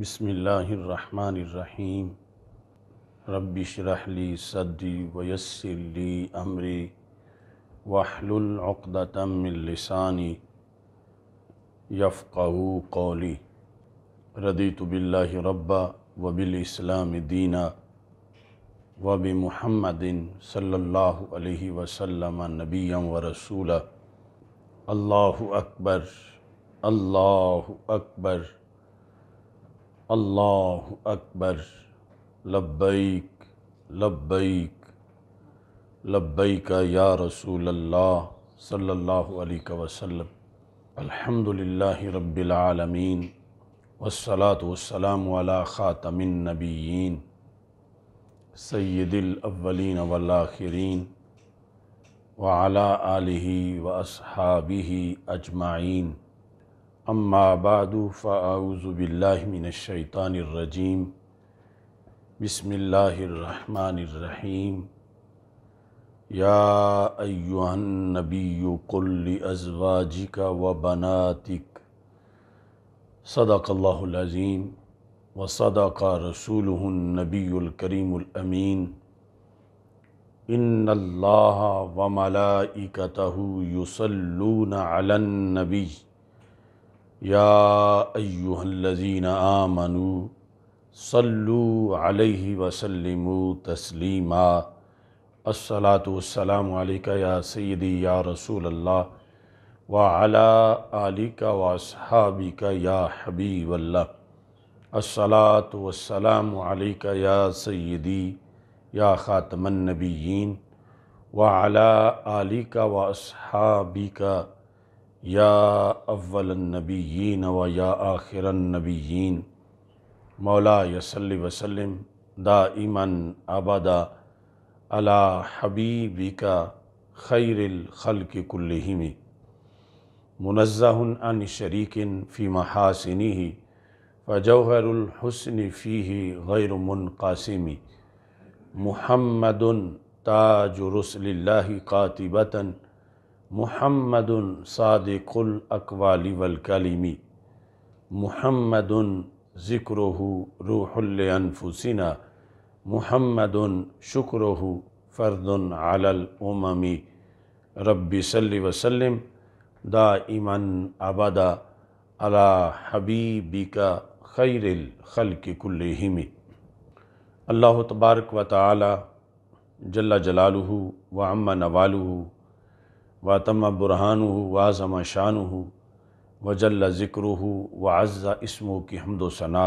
बसमीम रबशरहली सदी वयसरली अमरी वाहलतमिलसानी यफ़ कौली रदी तबिल्ला रब्बा वबिलस्लाम दीना वब महमदिन सल्ला वसलम नबीम व रसूल अल्लाह अकबर अल्लाह अकबर अल्लाह अकबर लब्बैक लब्बैक लब्बैक या रसूल अल्लाह सल्लल्लाहु अलैहि वसल्लम अल्हम्दुलिल्लाह रब्बिल आलमीन वस्सलात वस्सलाम अला ख़ातमिन नबीन सैदिल अव्वलीन वल आखिरीन व आलिही अजमाइन अम्मा बाद फ़ाउज़बिल्लिमिनशैतानरजीम बसमीम या अयुहनबी कुल्ल अजवाजिका व बनातिक सदाकल्लाज़ीम व सदाक रसूल नबीलकरीमीन इन अल्लाह व मलाइकतहु युसल्लून अलन्नबी या अयुहल्लजीन आमनु सल्लु अलैहि वसल्लम तस्लीमा अस्सलाम या सैदी या रसूल अल्लाह व अला आलिका वासहाबिका या हबीब अल्लाह अस्सलाम या सैदी या ख़ातमनबीन व अला आलिका वासहाबिका या अव्वलनबीन व या आखिरनबीन मौला यसल्ल वसलम इमन आबादा अला हबीबी का खैरखल के कुल्लिम मुनज़न शरीकिन फ़ी महासिनी फ़जौहरहसन फ़ी गैर मुनकासिमी महमदन ताज रसल्ला कातिबता मोहम्मद सादिकुल अकवाली वलकलीमी मोहम्मद ज़िक्रहु रूहलफुसिना मोहम्मद शुक्रहु फ़र्दन आलल उममी रब्बी सल्लि वसल्लम दा इमन अबदा अला हबीबिका खैरिल खल कुल्लहिम अल्लाह तबारक व ताली जल्ला जलालू व अम्मा नवालू वातम बुरहान हो वाज़म शान हो वजल ज़िक्र हो व अज़्ज़ा इसमों की हमदोसना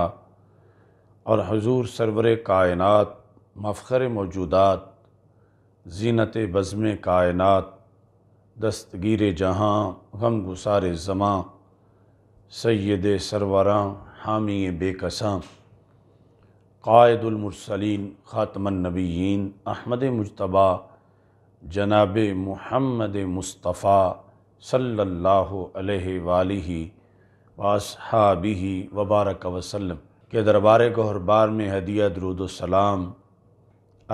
और हजूर सरवर कायनत मफ़र मौजूदात जीनत बज़म कायनत दस्तगीर जहाँ गम गुसार ज़मां सैद सरवरा हामी बेकसां कायदुलमरसलिन ख़ातमनबीन अहमद मुशतबा जनाब महमद मुस्तफ़ा सल्लल्लाहु अलैहि वबारक वसल्लम के दरबार गहरबार में हदिया सलाम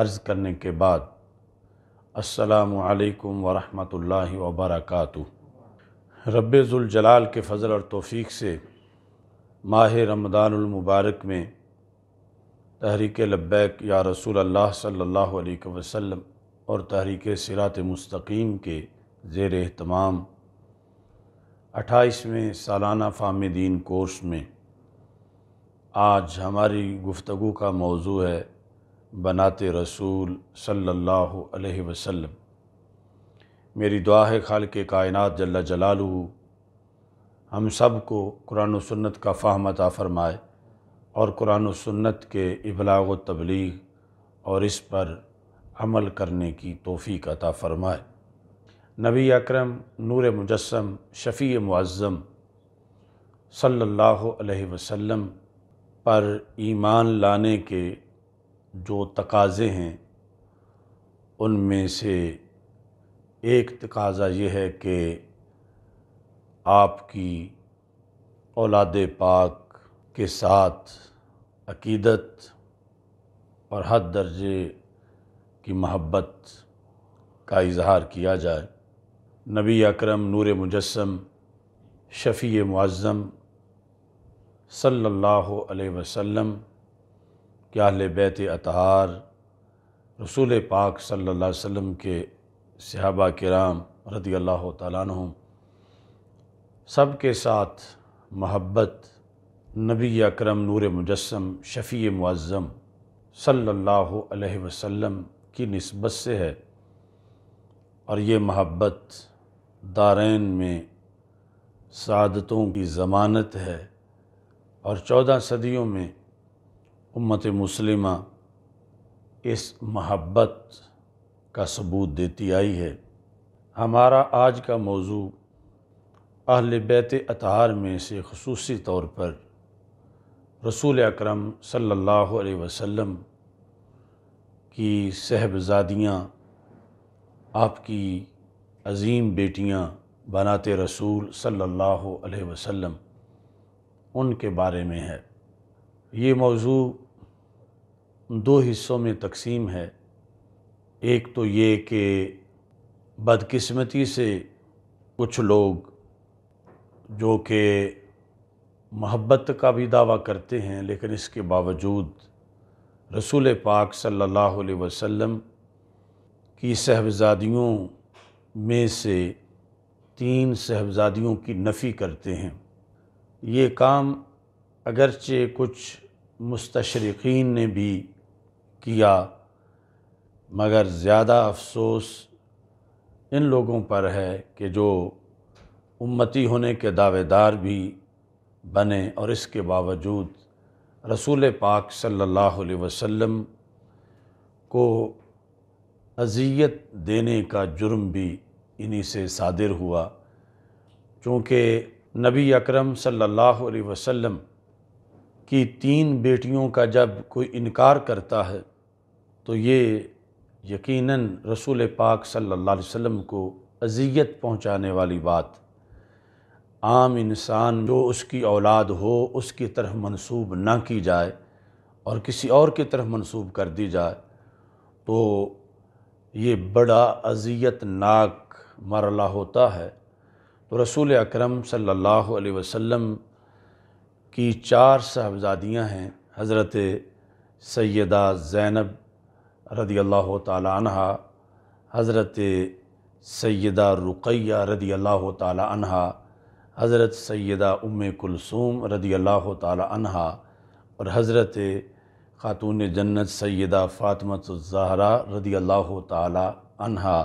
अर्ज़ करने के बाद असलकम वरहमल वबरक रबाल के फ़ज़ल और तोफ़ी से माह रमदानमबारक में तहरीक लब्बैक या रसूल अल्लाह सल्लल्लाहु अलैहि वसल्लम और तहरीक सिरात मस्तकीम के ज़ेर अहतमाम अट्ठाईसवें सालाना फ़ाम दीन कोर्स में आज हमारी गुफ्तु का मौजू है बनाते रसूल सल्लल्लाहु अलैहि वसल्लम मेरी दुआ है खाल के कायनत जल्ला जलालू हम सब को कुरान सन्नत का फ़ाहम अता फ़रमाए और कुरान सन्नत के इबलाग तबलीग और इस पर अमल करने की तोफ़ी अता फ़रमाए नबी अकरम नूर मुजस्म शफ़ी मुआज़म सल्लल्लाहु अलैहि वसल्लम पर ईमान लाने के जो तकाज़े हैं उनमें से एक तकाज़ा यह है कि आपकी औलाद पाक के साथ अकीदत और हद दर्जे की महब्बत का इजहार किया जाए नबी अकरम नूर मुजस्म शफ़ी मुआज़म सल्लल्लाहु अलैहि वसल्लम के अहल बैत अतहार रसूल पाक सल्लल्लाहु अलैहि वसल्लम के सहाबा कराम रदी अल्लाह तुम सब के साथ महब्बत नबी अकरम नूर मुजस्म शफ़ी मुआज़म सल्लल्लाहु अलैहि वसल्लम की नस्बत से है और ये महब्बत दारैन में सदतों की ज़मानत है और चौदह सदियों में उम्मत मुस्लिमा इस महब्बत का सबूत देती आई है हमारा आज का मौजू अहल बैत अतार में से खसूसी तौर पर रसूल अक्रम सल्ला वसम कि सहबजादियाँ आपकी अजीम बेटियाँ बनाते रसूल सल्लल्लाहु अलैहि वसल्लम उनके बारे में है ये मौजू दो हिस्सों में तकसीम है एक तो ये कि बदकिस्मती से कुछ लोग जो कि महब्बत का भी दावा करते हैं लेकिन इसके बावजूद रसूल पाक सल्लल्लाहु अलैहि वसल्लम की साहबज़ादियों में से तीन साहबज़ादियों की नफ़ी करते हैं ये काम अगरचे कुछ मुस्तशरकिन ने भी किया मगर ज़्यादा अफसोस इन लोगों पर है कि जो उम्मती होने के दावेदार भी बने और इसके बावजूद रसूल पाक सल्लल्लाहु अलैहि वसल्लम को अजियत देने का जुर्म भी इन्हीं से सादिर हुआ चूँकि नबी अकरम सल्लल्लाहु अलैहि वसल्लम की तीन बेटियों का जब कोई इनकार करता है तो ये यकीनन रसूल पाक सल्लल्लाहु अलैहि वसल्लम को अजियत पहुँचाने वाली बात आम इंसान जो उसकी औलाद हो उसकी तरफ मनसूब ना की जाए और किसी और की तरफ मनसूब कर दी जाए तो ये बड़ा अजियतनाक मरला होता है तो रसूल अकरम सल्लल्लाहु अलैहि वसल्लम की चार साहबजादियाँ हैं हज़रत सैदा ज़ैनब रदी अल्लाह तहा हज़रत सैदा रुकैया रदी अल्लाह तहा हज़रत सैदा उम कुलसूम रदी अल्लाह तहा और हज़रत ख़ातून जन्नत सैदा फ़ातमत ज़हरा रदी अल्लाह तहा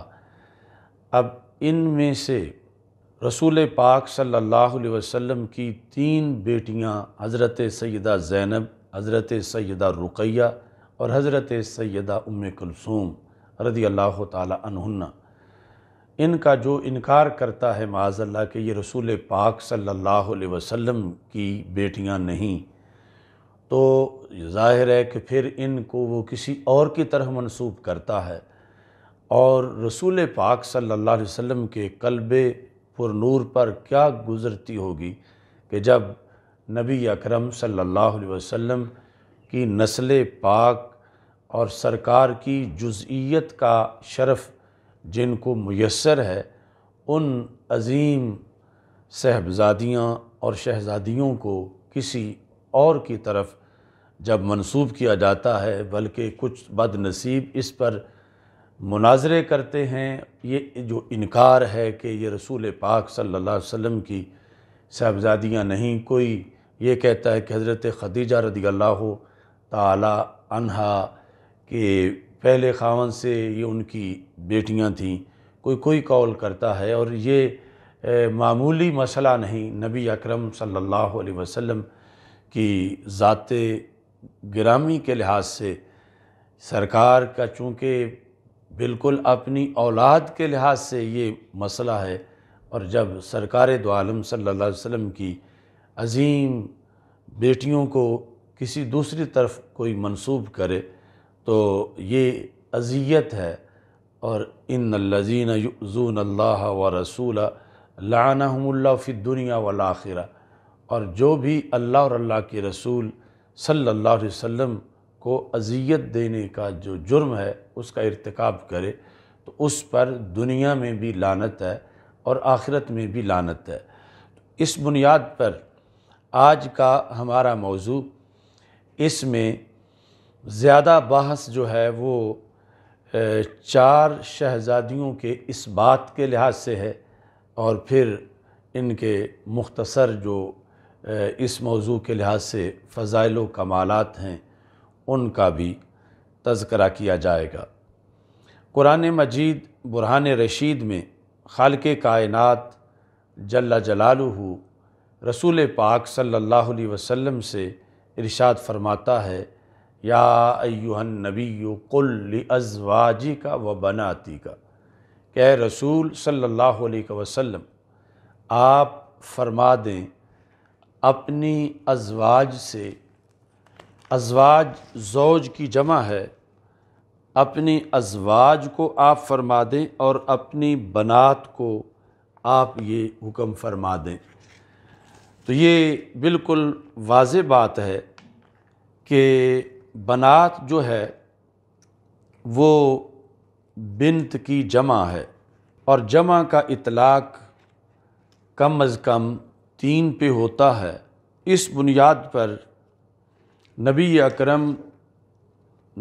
अब इन में से रसूल पाक सल्ला वसम की तीन बेटियाँ हज़रत सैदा ज़ैनब हज़रत सैदा रुकैया और हज़रत सैदा उम कुलसूम रदी अल्लाह तहन्ना इनका जो इनकार करता है माजल्ला कि ये रसूल पाक सल्लल्लाहु अलैहि वसल्लम की बेटियां नहीं तो जाहिर है कि फिर इनको वो किसी और की तरह मनसूब करता है और रसूल पाक सल्लल्लाहु अलैहि वसल्लम के कल्ब पुरनूर पर क्या गुज़रती होगी कि जब नबी अकरम सल्लल्लाहु अलैहि वसल्लम की नस्ल पाक और सरकार की जुज़ियत का शरफ़ जिनको मैसर है उन अजीम साहबज़ादियाँ और शहज़ादियों को किसी और की तरफ जब मंसूब किया जाता है बल्कि कुछ बदनसीब इस पर मुनाजरे करते हैं ये जो इनकार है कि ये रसूल पाक सल्ला वसम की साहबजादियाँ नहीं कोई ये कहता है कि हज़रत खदीजा रदी अल्लाह तला अनहा के पहले खावन से ये उनकी बेटियां थीं कोई कोई कॉल करता है और ये मामूली मसला नहीं नबी अकरम सल्लल्लाहु अलैहि वसल्लम की ज़ात ग्रामी के लिहाज से सरकार का चूँकि बिल्कुल अपनी औलाद के लिहाज से ये मसला है और जब सरकार दो आलम सल्लल्लाहु अलैहि वसल्लम की अजीम बेटियों को किसी दूसरी तरफ कोई मंसूब करे तो ये अजियत है और इन लजीन यूज़ून अल्लाह व रसूल फ़ि दुनिया वाल आखिर और जो भी अल्लाह और अल्लाह के रसूल सल्लल्लाहु अलैहि वसल्लम को अजियत देने का जो जुर्म है उसका इरतकब करे तो उस पर दुनिया में भी लानत है और आखिरत में भी लानत है इस बुनियाद पर आज का हमारा मौजू इसमें ज़्यादा बहस जो है वो चार शहज़ादियों के इस बात के लिहाज से है और फिर इनके मुख्तसर जो इस मौजू के लिहाज से फ़ज़ाइल कमालत हैं उनका भी तस्करा किया जाएगा कुरान मजीद बुरहान रशीद में खाल कायनत जल्ला जलालू रसूल पाक सल्लल्लाहु अलैहि वसल्लम से इरशाद फरमाता है या अयुहन नबी कुल अजवाजी का व बनाती का कह रसूल सल्लल्लाहु अलैहि वसल्लम आप फरमा दें अपनी अजवाज से अजवाज जोज की जमा है अपनी अजवाज को आप फरमा दें और अपनी बनात को आप ये हुक्म फरमा दें तो ये बिल्कुल वाज बात है कि बनात जो है वो बिनत की जमा है और जमा का इतलाक़ कम अज़ कम तीन पे होता है इस बुनियाद पर नबी अकरम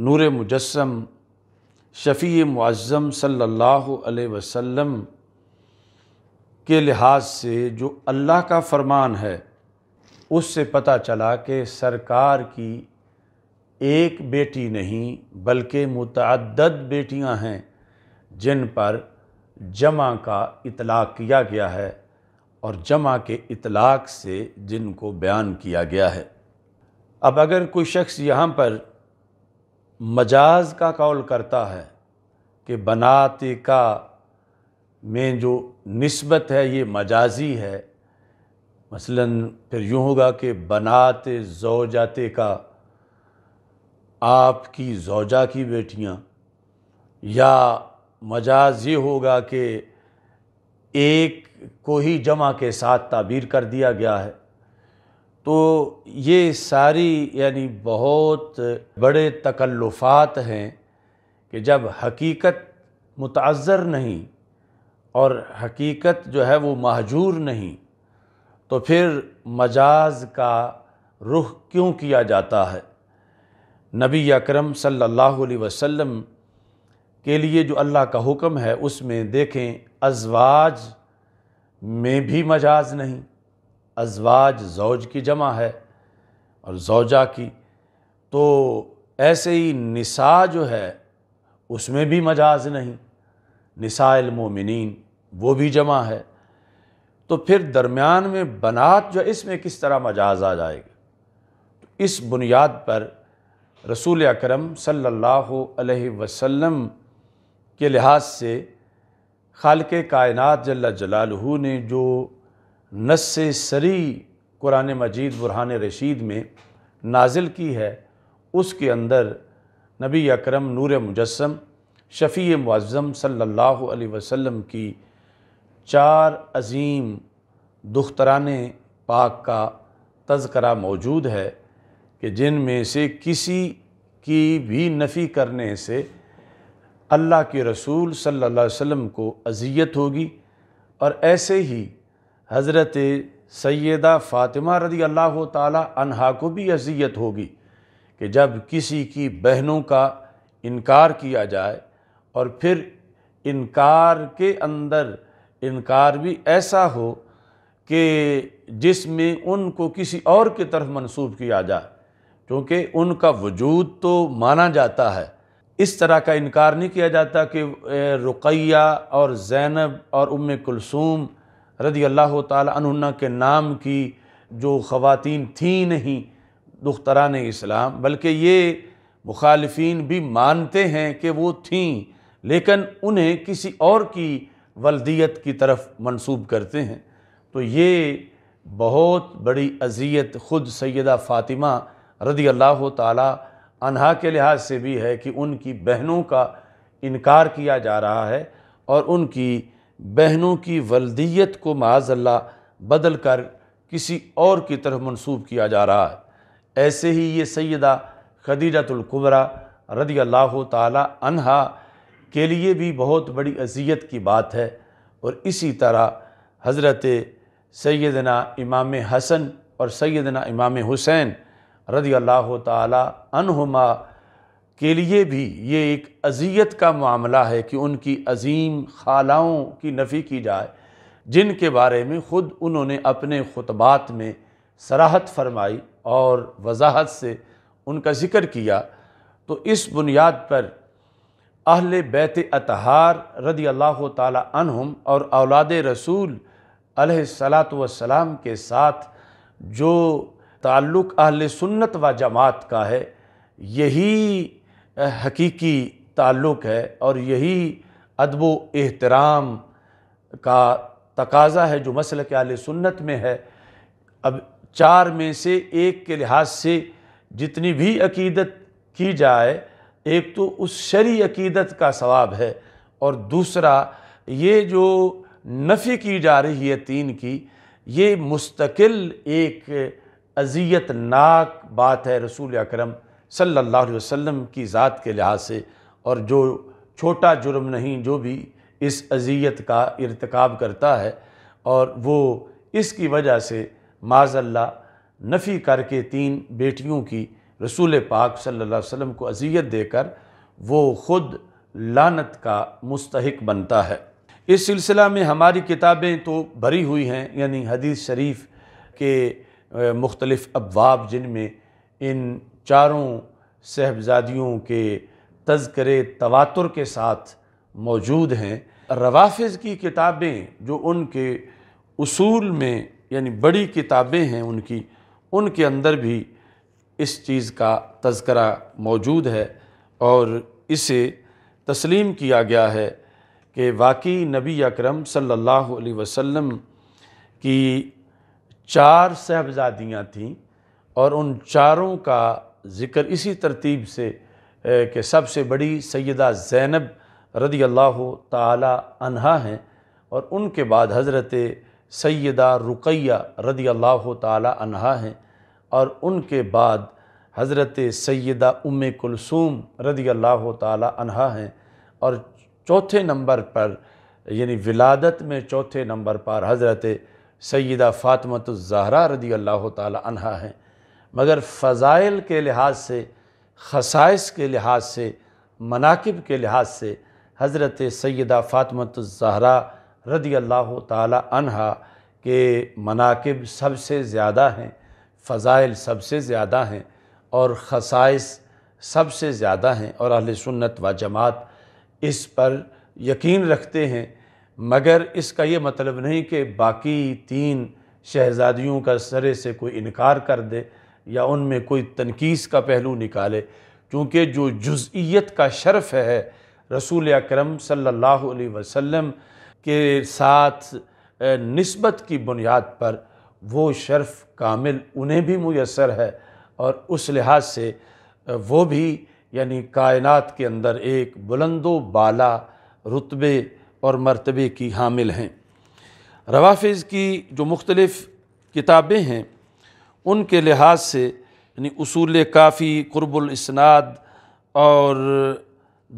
नूर मुजस्म शफ़ी मुआज़म सल्लल्लाहु अलैहि वसल्लम के लिहाज से जो अल्लाह का फरमान है उससे पता चला कि सरकार की एक बेटी नहीं बल्कि मुतद बेटियां हैं जिन पर जमा का इतलाक़ किया गया है और जमा के इतलाक़ से जिनको बयान किया गया है अब अगर कोई शख्स यहाँ पर मजाज का कौल करता है कि बनाते का में जो नस्बत है ये मजाजी है मसलन फिर यूँ होगा कि बनाते जो जाते का आपकी जौजा की बेटियां या मजाज ये होगा कि एक को ही जमा के साथ ताबीर कर दिया गया है तो ये सारी यानी बहुत बड़े तकल्लुफ़ात हैं कि जब हकीकत मुतज़र नहीं और हकीकत जो है वो महजूर नहीं तो फिर मजाज का रुख क्यों किया जाता है नबी अकरम सल्लल्लाहु अलैहि वसल्लम के लिए जो अल्लाह का हुक्म है उसमें देखें अजवाज में भी मजाज नहीं अजवाज जौज की जमा है और जौजा की तो ऐसे ही निसा जो है उसमें भी मजाज नहीं निसाइल निसाइलमोमिन वो भी जमा है तो फिर दरमियान में बनात जो इसमें किस तरह मजाज आ जाएगा तो इस बुनियाद पर रसूल अकरम सल्लल्लाहु अलैहि वसल्लम के लिहाज से खाल के कायनत जल्ला जलालहू ने जो नस सरी कुरान मजीद बुरहान रशीद में नाजिल की है उसके अंदर नबी अकरम नूर मुजस्म शफ़ी मुज़म सल्लल्लाहु अलैहि वसल्लम की चार अजीम दुख्तरान पाक का तस्करा मौजूद है कि जिन में से किसी की भी नफ़ी करने से अल्लाह के रसूल सल्लल्लाहु अलैहि वसल्लम को अजियत होगी और ऐसे ही हज़रत सैदा फ़ातिमा रदी अल्लाह तह को भी अजियत होगी कि जब किसी की बहनों का इनकार किया जाए और फिर इनकार के अंदर इनकार भी ऐसा हो कि जिसमें उनको किसी और की तरफ मंसूब किया जाए क्योंकि उनका वजूद तो माना जाता है इस तरह का इनकार नहीं किया जाता कि रुकैया और ज़ैनब और उम कुलसूम रदी अल्लाह तुन्ना के नाम की जो ख़वातीन थी नहीं दुख्तरान इस्लाम बल्कि ये मुखालफन भी मानते हैं कि वो थीं लेकिन उन्हें किसी और की वलदियत की तरफ मंसूब करते हैं तो ये बहुत बड़ी अजियत ख़ुद सैदा फ़ातिमा रदी अल्लाह ताली अनहा के लिहाज से भी है कि उनकी बहनों का इनकार किया जा रहा है और उनकी बहनों की वलदियत को माजल्ला बदल कर किसी और की तरफ मनसूब किया जा रहा है ऐसे ही ये सैदा खदीजतुल्कुबरा रदी अल्लाह तहा के लिए भी बहुत बड़ी अजियत की बात है और इसी तरह हज़रत सैदना इमाम हसन और सैदना इमाम हुसैन रदी अल्लाह तहुमा के लिए भी ये एक अजियत का मामला है कि उनकी अजीम खालाओं की नफ़ी की जाए जिनके बारे में ख़ुद उन्होंने अपने ख़ुतबात में सराहत फरमाई और वजाहत से उनका ज़िक्र किया तो इस बुनियाद पर अहल बैत अतहार रदी अल्लाह तहम और औलाद रसूल सलात वसलाम के साथ जो ताल्लुक़ अहल सुन्नत व जमात का है यही हकीकी ताल्लुक़ है और यही अदब एहतराम का तकाजा है जो मसल के आल सुन्नत में है अब चार में से एक के लिहाज से जितनी भी अकीदत की जाए एक तो उस शरी अकीदत का सवाब है और दूसरा ये जो नफ़ी की जा रही है तीन की ये मुस्तकिल एक अजियत नाक बात है रसूल अक्रम सल्ला वसम की ज़ात के लिहाज से और जो छोटा जुर्म नहीं जो भी इस अजियत का इरतकब करता है और वो इसकी वजह से माजल्ला नफ़ी करके तीन बेटियों की रसूल पाक सल्ला वसम को अजियत देकर वो ख़ुद लानत का मुस्तक बनता है इस सिलसिला में हमारी किताबें तो भरी हुई हैं यानी हदीस शरीफ के मुख्तलिफ अबवाब जिनमें इन चारों साहबज़ादियों के तस्करे तवातुर के साथ मौजूद हैं रवाफ़ की किताबें जो उनके असूल में यानी बड़ी किताबें हैं उनकी उनके अंदर भी इस चीज़ का तस्करा मौजूद है और इसे तस्लीम किया गया है कि वाकई नबी अकरम सल्लल्लाहु अलैहि वसल्लम की चार साहबजादियाँ थीं और उन चारों का ज़िक्र इसी तरतीब से कि सबसे बड़ी सैदा ज़ैनब रदी अल्लाह तहा हैं और उनके बाद हज़रत सैदा रुकैया रदी अल्लाह तहा हैं और उनके बाद हज़रत सैदा उम कुलसूम रदी अल्लाह तहा हैं और चौथे नंबर पर यानी विलादत में चौथे नंबर पर हज़रत सैदा फ़ातमत ज़हरा रदी अल्लाह तहा हैं मगर फ़ज़ाइल के लिहाज से खसाइस के लिहाज से मनाकब के लिहाज से हज़रत सैदा फ़ातमत ज़हरा रदी अल्लाह तहा के मनाकब सबसे ज़्यादा हैं फ़ज़ाइल सबसे ज़्यादा हैं और खसाइस सबसे ज़्यादा हैं और अहल सुन्नत व जमात इस पर यकीन रखते हैं मगर इसका ये मतलब नहीं कि बाकी तीन शहजादियों का सरे से कोई इनकार कर दे या उनमें कोई तनकीस का पहलू निकाले क्योंकि जो जुज़ियत का शर्फ है रसूल अक्रम सल्लल्लाहु वसल्लम के साथ नस्बत की बुनियाद पर वो शर्फ कामिल उन्हें भी मैसर है और उस लिहाज से वो भी यानी कायनात के अंदर एक बुलंदो बाला रुतबे और मरतबे की हामिल हैं रवाफ़ की जो मुख्तलफ़ किताबें हैं उनके लिहाज से यानी असूल काफ़ी कुरबुलसनाद और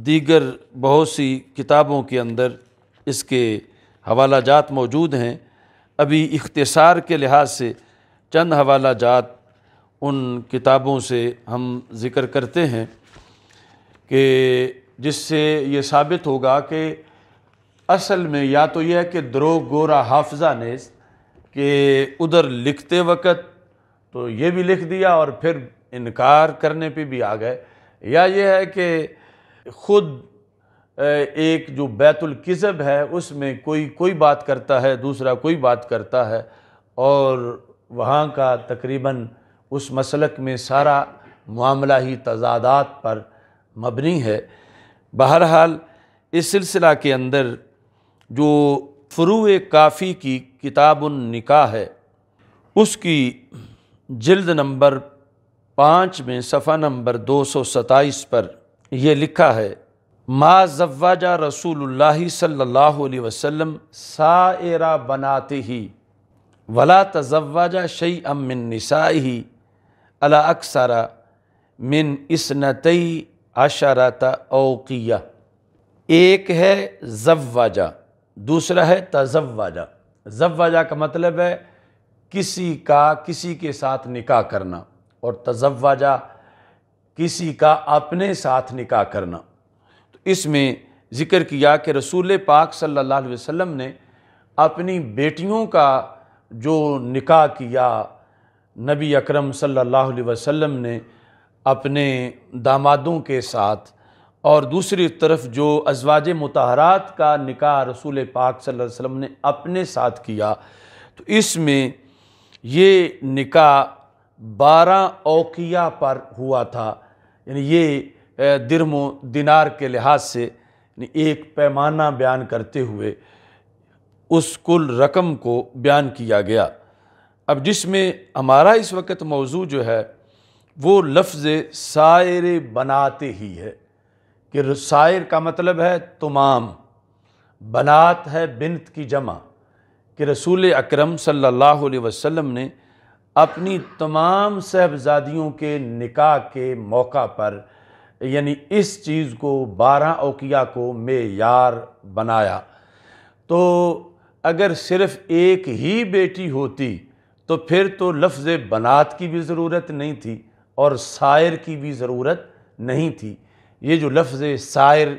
दीगर बहुत सी किताबों के अंदर इसके हवाला जात मौजूद हैं अभी इख्तसार के लिहाज से चंद हवाला जात उन किताबों से हम ज़िक्र करते हैं कि जिससे ये साबित होगा कि असल में या तो यह है कि द्रो गोरा हाफजा ने कि उधर लिखते वक़्त तो ये भी लिख दिया और फिर इनकार करने पे भी आ गए या यह है कि ख़ुद एक जो बैतुल किज़ब है उसमें कोई कोई बात करता है दूसरा कोई बात करता है और वहाँ का तकरीबन उस मसलक में सारा मामला ही तजादात पर मबनी है बहरहाल इस सिलसिला के अंदर जो फ़्रू काफ़ी की किताब निका है उसकी जल्द नंबर पाँच में सफ़ा नंबर दो सौ सताईस पर यह लिखा है मा जवाजा रसूल सल्ला वसम सा बनाते ही वला तजवाजा शई अमिन नसाई अला अक्सरा मिन इसनतई आशारा ओकिया एक है जवाजा दूसरा है तजवाजा जवाजा का मतलब है किसी का किसी के साथ निकाह करना और तजवाजा किसी का अपने साथ निकाह करना तो इसमें ज़िक्र किया कि रसूल पाक सल्लल्लाहु अलैहि वसल्लम ने अपनी बेटियों का जो निकाह किया नबी अकरम सल्लल्लाहु अलैहि वसल्लम ने अपने दामादों के साथ और दूसरी तरफ जो अजवाज मतहरात का निकाह रसूल पाक सल्लल्लाहु अलैहि वसल्लम ने अपने साथ किया तो इसमें ये निकाह बारह ओकिया पर हुआ था यानी ये दरमो दिनार के लिहाज से एक पैमाना बयान करते हुए उस कुल रकम को बयान किया गया अब जिसमें हमारा इस वक्त मौजू जो है वो लफ्ज़ सायरे बनाते ही है कि रसायर का मतलब है तमाम बनात है बिनत की जमा कि रसूल अकरम सल्लल्लाहु अलैहि वसल्लम ने अपनी तमाम साहबजादियों के निकाह के मौका पर यानी इस चीज़ को बारह ओकिया को मेयार बनाया तो अगर सिर्फ़ एक ही बेटी होती तो फिर तो लफ्ज़ बनात की भी ज़रूरत नहीं थी और शायर की भी ज़रूरत नहीं थी ये जो लफ्ज़ शायर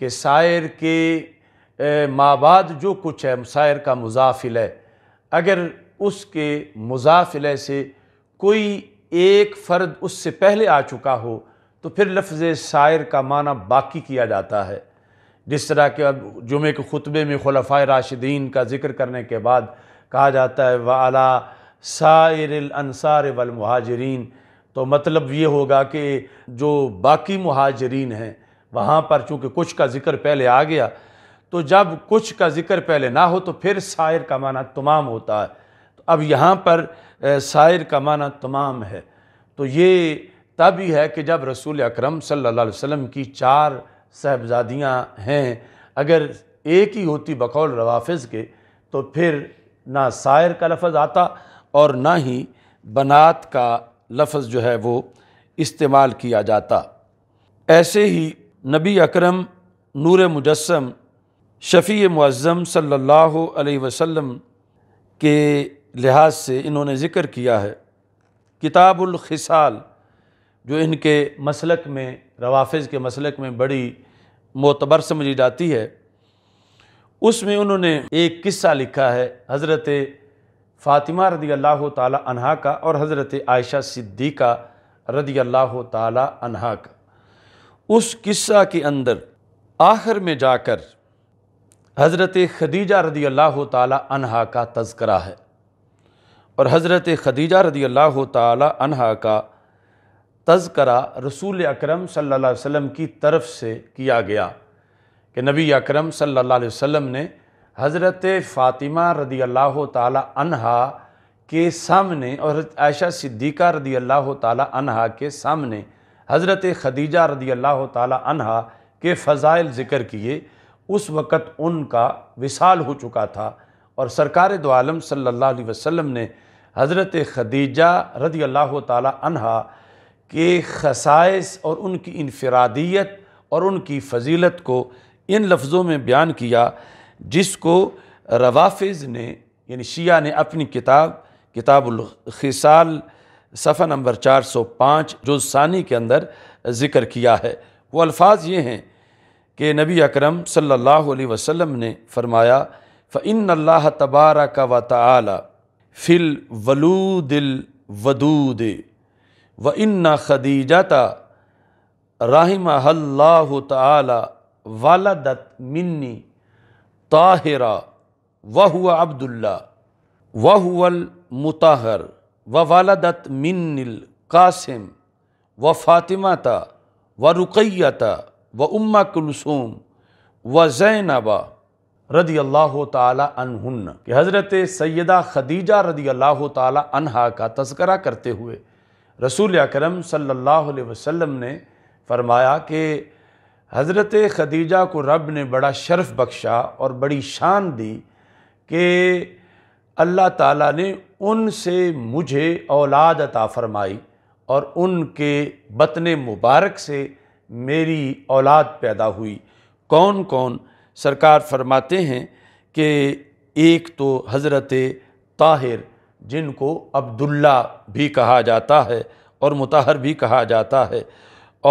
के शायर के माबाद जो कुछ है शायर का मुजाफिल है अगर उसके मुजाफिल से कोई एक फ़र्द उससे पहले आ चुका हो तो फिर लफ्ज़ शायर का माना बाकी किया जाता है जिस तरह के अब जुमे के ख़ुतबे में खलफ़ा राशिदीन का ज़िक्र करने के बाद कहा जाता है वाला शायर अनसार वलमहाजरीन तो मतलब ये होगा कि जो बाकी महाजरीन हैं वहाँ पर चूँकि कुछ का जिक्र पहले आ गया तो जब कुछ का जिक्र पहले ना हो तो फिर शायर का माना तमाम होता है तो अब यहाँ पर शायर का माना तमाम है तो ये तब ही है कि जब रसूल अकरम सल्लल्लाहु अलैहि वसल्लम की चार साहबजादियाँ हैं अगर एक ही होती बकौल रवाफ़ के तो फिर ना शायर का लफज आता और ना ही बनात का लफ्ज़ जो है वो इस्तेमाल किया जाता ऐसे ही नबी अकरम नूर मुजस्म शफ़ी मुज़म सल्लल्लाहु अलैहि वसल्लम के लिहाज से इन्होंने ज़िक्र किया है किताबुलखिसाल जो इनके मसलक में रवाफज के मसलक में बड़ी मोतबर समझी जाती है उसमें उन्होंने एक किस्सा लिखा है हज़रत फ़ातिमा रदी अल्लाह तहा का और हज़रत आयशा सिद्दीक़ा रदी अल्लाह तहा का उस किस्सा के अंदर आखिर में जाकर हज़रत खदीजा रदी अल्लाह तहा का तस्करा है और हज़रत खदीजा रदी अल्लाह तहा का तस्करा रसूल अकरम सल्लल्लाहु अलैहि वसल्लम की तरफ से किया गया कि नबी अकरम सल्लल्लाहु अलैहि वसल्लम ने हज़रत फ़ातिमा रदी अल्लाह तहा के सामने और आयशा सिद्दीक़ा रदी अल्लाह तहा के सामने हज़रत खदीजा रदी अल्लाह तहा के फ़ज़ाइल ज़िक्र किए उस वक़्त उनका विसाल हो चुका था और सरकार दोम सल्ला वसम ने हज़रत खदीजा रदी अल्लाह तहा के खसाइस और उनकी इनफरादियत और उनकी फजीलत को इन लफ्ज़ों में बयान किया जिसको रवाफिज ने यानी शिया ने अपनी किताब किताबुलखिसाल सफ़ा नंबर चार सौ पाँच जुज़सानी के अंदर ज़िक्र किया है वो अल्फाज ये हैं कि नबी अकरम सल्लल्लाहु अलैहि वसल्लम ने फरमाया फ़िन अल्लाह तबारा का व तला फ़िल वलूदिल वदूद व इन्ना खदीजता राहिम अल्लाह ताला वालदत मिन्नी ताहिरा व हुआ अब्दुल्ला व हुल मुताहर व वालदत मिन्निल कासिम व फातिमा ता व रुकैता व उम्मा कुलसूम व जैनबा रदी अल्लाह तहन्न कि हज़रत सैदा खदीजा रदी अल्लाह तहा का तस्करा करते हुए रसूल अकरम सल्लल्लाहु अलैहि वसल्लम ने फरमाया कि हज़रत खदीजा को रब ने बड़ा शर्फ बख्शा और बड़ी शान दी कि अल्लाह ताला ने उनसे मुझे औलाद अता फरमाई और उनके बतन मुबारक से मेरी औलाद पैदा हुई कौन कौन सरकार फरमाते हैं कि एक तो हज़रत ताहिर जिनको अब्दुल्ला भी कहा जाता है और मुताहर भी कहा जाता है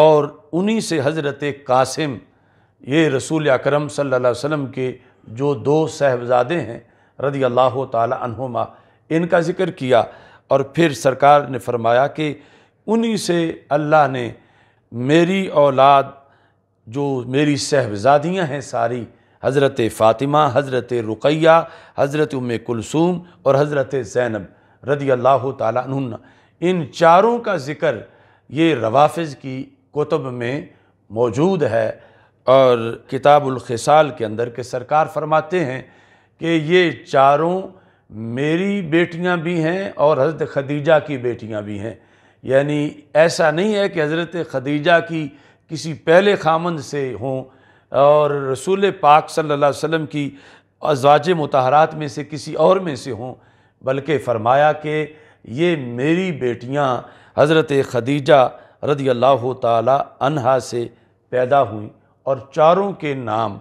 और उन्हीं से हज़रत कासिम ये रसूल अक्रम सम के जो दो साहबजादे हैं रदी अल्लाह तुमा इनका ज़िक्र किया और फिर सरकार ने फरमाया कि उन्हीं से अल्लाह ने मेरी औलाद जो मेरी साहबजादियाँ हैं सारी हज़रत फ़ातिमा हज़रत रुकैया हज़रत उम कुलसूम और हज़रत ज़ैनब रदी अल्लाह तुन इन चारों का ज़िक्र ये रवाफ़ की कुतुब में मौजूद है और किताबुलखसाल के अंदर के सरकार फरमाते हैं कि ये चारों मेरी बेटियां भी हैं और हज़रत खदीजा की बेटियां भी हैं यानी ऐसा नहीं है कि हज़रत खदीजा की किसी पहले खामंद से हों और रसूल पाक सल्लल्लाहु अलैहि वसल्लम की अजवाज मतहरात में से किसी और में से हों बल्कि फ़रमाया कि ये मेरी बेटियां हज़रत खदीजा रदी अल्लाह तहा से पैदा हुई और चारों के नाम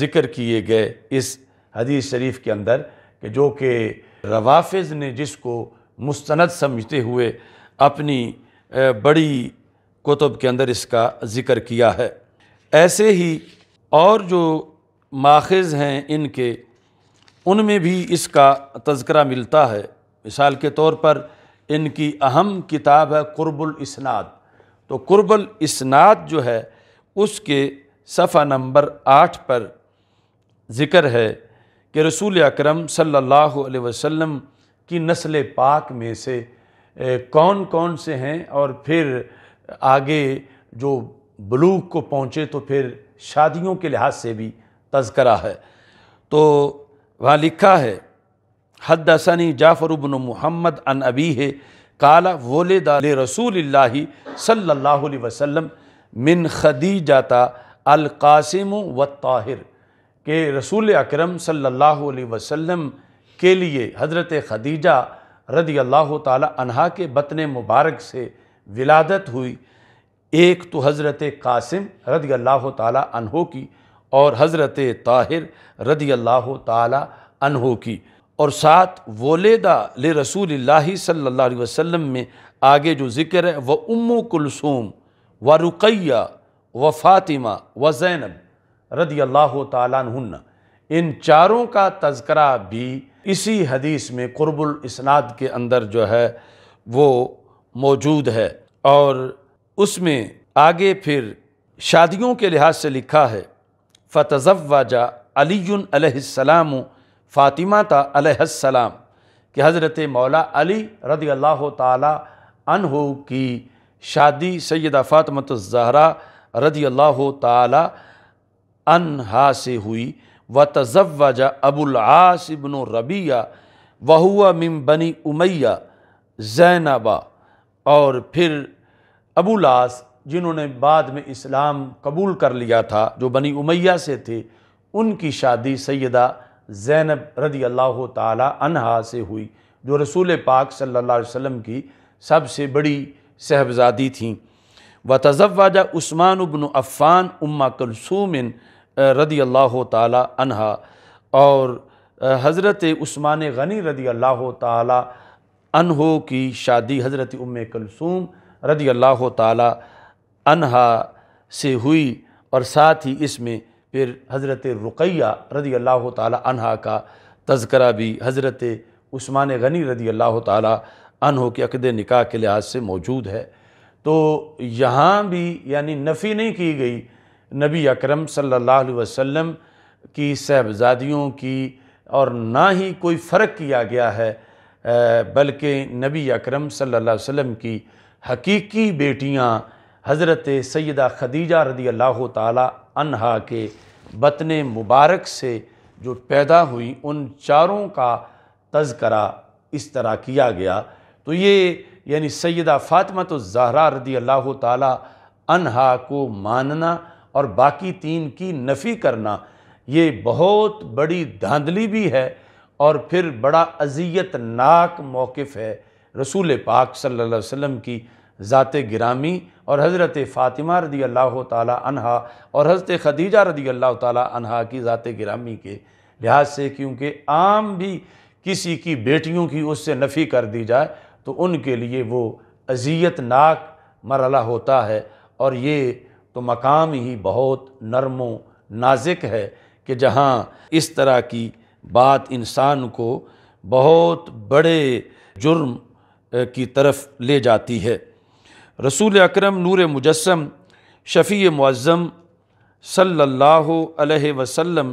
ज़िक्र किए गए इस हदीस शरीफ के अंदर कि जो कि रवाफज ने जिसको मुस्ंद समझते हुए अपनी बड़ी कुतुब के अंदर इसका ज़िक्र किया है ऐसे ही और जो माखज़ हैं इनके उनमें भी इसका तस्करा मिलता है मिसाल के तौर पर इनकी अहम किताब है कुर्बुल इसनाद तो कुर्बुल इसनाद जो है उसके सफ़ा नंबर आठ पर ज़िक्र है कि रसूल अकरम सल्लल्लाहु अलैहि वसल्लम की नस्ल पाक में से कौन कौन से हैं और फिर आगे जो बलूक को पहुँचे तो फिर शादियों के लिहाज से भी तस्करा है तो वहाँ लिखा है हदसनी जाफ़रबन मोहम्मद अन अबी है काला वोले दाल रसूल सल्ला वसम मिन खदी जाता अलकासिम व ताहिर के रसूल अक्रम सल्ला वसम के लिए हज़रत खदीजा रदी अल्लाह तहा के बतन मुबारक से विलादत हुई एक तो हज़रत कासिम रदी अल्लाह तहो की और हज़रत ताहिर रदी अल्लाह तहो की और साथ वोलेदा ले रसूल सल्ला वसम में आगे जो ज़िक्र है वह उम कुलसूम व रुकैया व फ़ातिमा व ज़ैनब रदी अल्लाह तन इन चारों का तस्करा भी इसी हदीस में कुरबुल इसनाद के अंदर जो है वो मौजूद है और उसमें आगे फिर शादियों के लिहाज से लिखा है वाजा अलीसलाम फ़ातिमा तलम कि हज़रत मौला अली रदी अल्लाह तहो की शादी सैदा फ़ातमत ज़हरा रदी अल्लाह तहा से हुई व तजवज अबुलआसिबन रबिया वहुआ मिम बनी उमैया जैनबा और फिर अबुलास जिन्होंने बाद में इस्लाम कबूल कर लिया था जो बनी उमैया से थे उनकी शादी सैदा ज़ैनब रदी अल्लाह तहा से हुई जो रसूल पाक सल्ला वसम की सबसे बड़ी सहबजादी थी व तजवाजा उस्मान उबन अफ़ान उम्मा कलसूम रदी अल्लाह तहा और हज़रत उस्मान गनी रदी अल्लाह तहो की शादी हज़रत उम कलसूम रदी अल्लाह तहा से हुई और साथ ही इसमें फिर हज़रत रुकैया रदी अल्लाह तहा का तस्करा भी हज़रत उस्मान गनी रदी अल्लाह तह के अकद निकाह के लिहाज से मौजूद है तो यहाँ भी यानी नफ़ी नहीं की गई नबी अक्रम सल्लल्लाहु की साहबजादियों की और ना ही कोई फ़र्क किया गया है बल्कि नबी अकरम सल्लल्लाहु अलैहि की हकीकी बेटियाँ हज़रत सैदा खदीजा रदी अल्लाह तहा के बतन मुबारक से जो पैदा हुई उन चारों का तस्करा इस तरह किया गया तो ये यानी सैदा फ़ातमत तो ज़हरा रदी अल्लाह तहा को मानना और बाकी तीन की नफ़ी करना ये बहुत बड़ी धांधली भी है और फिर बड़ा अजियत नाक मौक़ है रसूल पाक सल्लल्लाहु अलैहि की ज़ात गिरामी और हज़रत फ़ातिमा रदी अल्लाह तहा और हज़रत खदीजा रदी अल्लाह तहा की ज़ात गिरामी के लिहाज से क्योंकि आम भी किसी की बेटियों की उससे नफ़ी कर दी जाए तो उनके लिए वो अजियतनाक मरला होता है और ये तो मकाम ही बहुत नरमो नाजिक है कि जहाँ इस तरह की बात इंसान को बहुत बड़े जुर्म की तरफ ले जाती है रसूल अक्रम नूर मुजस्म शफ़ी मुज़म सल्लल्लाहु अलैहि वसल्लम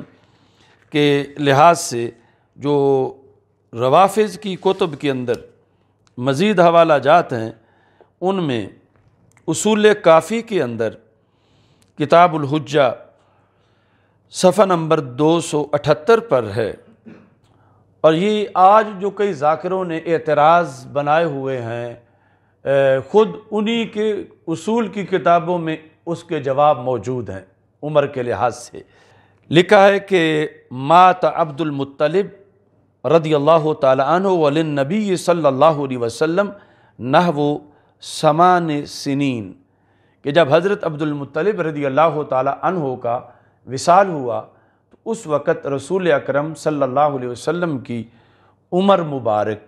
के लिहाज से जो रवाफ़ की कुतब के अंदर मज़ीद हवाला जात हैं उनमें उसूल काफ़ी के अंदर किताबुलहजा सफ़ा नंबर दो सौ अठहत्तर पर है और ये आज जो कई जाकिरों ने एतराज़ बनाए हुए हैं ख़ुद उन्हीं के उसूल की किताबों में उसके जवाब मौजूद हैं उम्र के लिहाज से लिखा है कि मात अब्दुलमतलब रदी अल्लाह तबी नबी वसम नह समान सिनीन कि जब हज़रत अब्दुलमतलब रदी अल्लाह तन का विसाल हुआ तो उस वक़्त रसूल अक्रम सल्ला वसम की उम्र मुबारक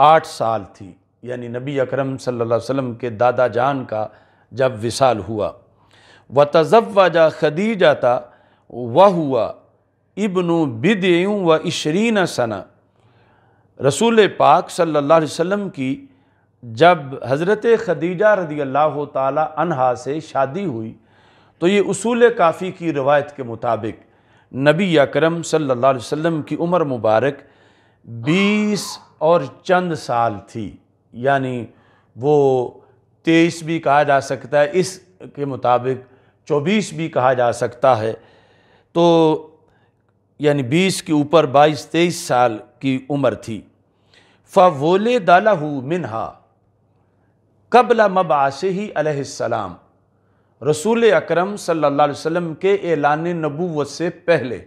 आठ साल थी यानी नबी अकरम सल्लल्लाहु अलैहि वसल्लम के दादा जान का जब विसाल हुआ व तजवजा खदीजाता वह हुआ इबन बिदयूँ व इशरीन सना रसूल पाक सल्लल्लाहु अलैहि वसल्लम की जब हज़रत खदीजा रदी अल्लाह तहा से शादी हुई तो ये उसूल काफ़ी की रवायत के मुताबिक नबी अकरम सल्लल्लाहु अलैहि वसल्लम की उम्र मुबारक बीस और चंद साल थी यानी वो तेईस भी कहा जा सकता है इस के मुताबिक चौबीस भी कहा जा सकता है तो यानी बीस के ऊपर बाईस तेईस साल की उम्र थी फोले दालाहू मिनहा कबला आसे ही अलैहिस्सलाम रसूल अकरम सल्लल्लाहु अलैहि वसल्लम के एलान नबूवत से पहले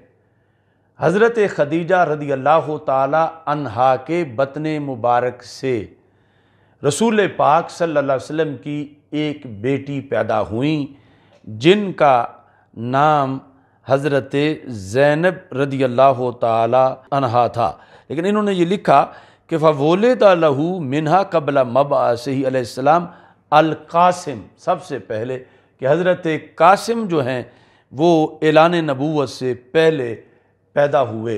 हज़रत खदीजा रदी अल्लाह ताली के बतने मुबारक से रसूल पाक सल्लल्लाहु अलैहि वसल्लम की एक बेटी पैदा हुई जिनका नाम हज़रत ज़ैनब रदी अल्लाह तहा था लेकिन इन्होंने ये लिखा कि फ़वोले तहू मिनहा कबला मबा सहीम अलकासम सबसे पहले कि हज़रत कासिम जो हैं वो एलान नबूत से पहले पैदा हुए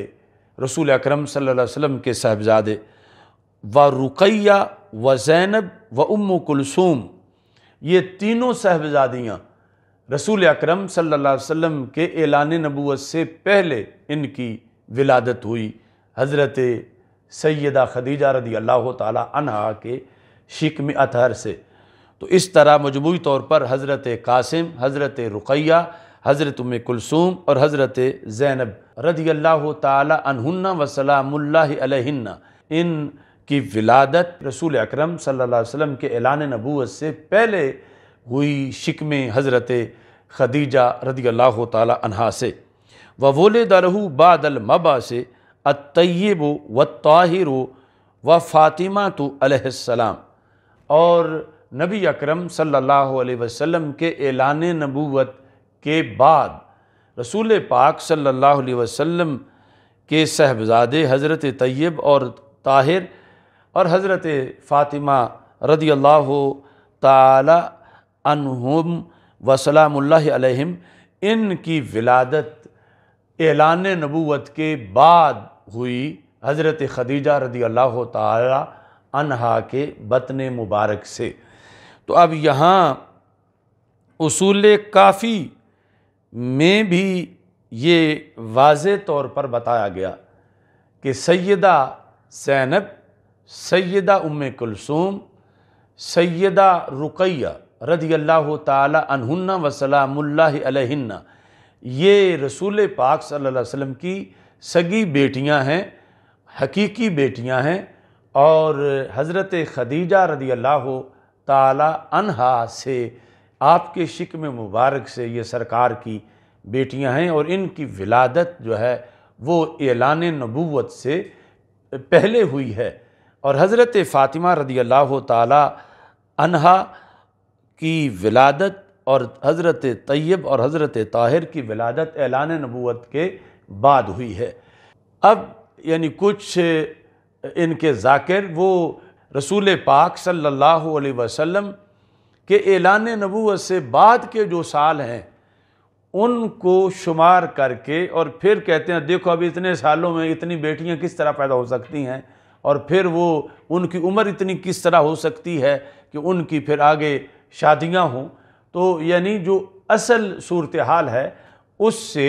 रसूल अक्रम सल्लल्लाहु के साहबजादे व रुकैया व ज़ैनब व उम कुलसूम ये तीनों साहबजादियाँ रसूल अक्रम सल्ला के एलान नबूत से पहले इनकी विलादत हुई हज़रत सैदा खदीजा रदी अल्लाह तहा के शिकम अतहर से तो इस तरह मजमू तौर पर हज़रत कासिम हज़रत रुकैया हज़रत उम कुलसूम और हज़रत ज़ैनब रदी अल्लाह तहुन्ना वसलाम्ला इन कि विलादत रसूल अकरम सल्लल्लाहु अलैहि वसल्लम के एलान नबूत से पहले हुई शिकम हज़रत खदीजा रदी अल्लाह तहा से व वोले दरहू बादल मबा से अतयब व ताहिर व फ़ातिमा तो अलैहिस्सलाम और नबी अकरम सल्लल्लाहु अलैहि वसल्लम के एलान नबूवत के बाद रसूल पाक सल्लल्लाहु अलैहि वसल्लम के साहबज़ादे हज़रत तय्यब और ताहिर और हज़रत फ़ातिमा रदी अल्लाह तुम वसलाम इनकी विलादत एलान नबूत के बाद हुई हज़रत खदीजा रदी अल्लाह तहा के बतन मुबारक से तो अब यहाँ असूल काफ़ी में भी ये वाज तौर पर बताया गया कि सैदा सैनब सैदा उम कुलसूम सैदा रुकैया रदी अल्लाह तहन्ना वसलाम्ला ये रसूल पाक सल्लल्लाहु अलैहि की सगी बेटियाँ हैं हकीकी बेटियाँ हैं और हज़रत खदीजा रदी अल्लाह तहा से आपके शिक में मुबारक से ये सरकार की बेटियाँ हैं और इनकी विलादत जो है वो एलान नबूत से पहले हुई है और हज़रत फ़ातिमा रदी अल्लाह तहा की विलादत और हज़रत तैयब और हज़रत ताहिर की विलादत ऐलान नबूत के बाद हुई है अब यानी कुछ इनके जाकिर वो रसूल पाक सल्ला वसम के ऐलान नबूत से बाद के जो साल हैं उनको शुमार करके और फिर कहते हैं देखो अब इतने सालों में इतनी बेटियां किस तरह पैदा हो सकती हैं और फिर वो उनकी उम्र इतनी किस तरह हो सकती है कि उनकी फिर आगे शादियां हों तो यानी जो असल सूरत हाल है उससे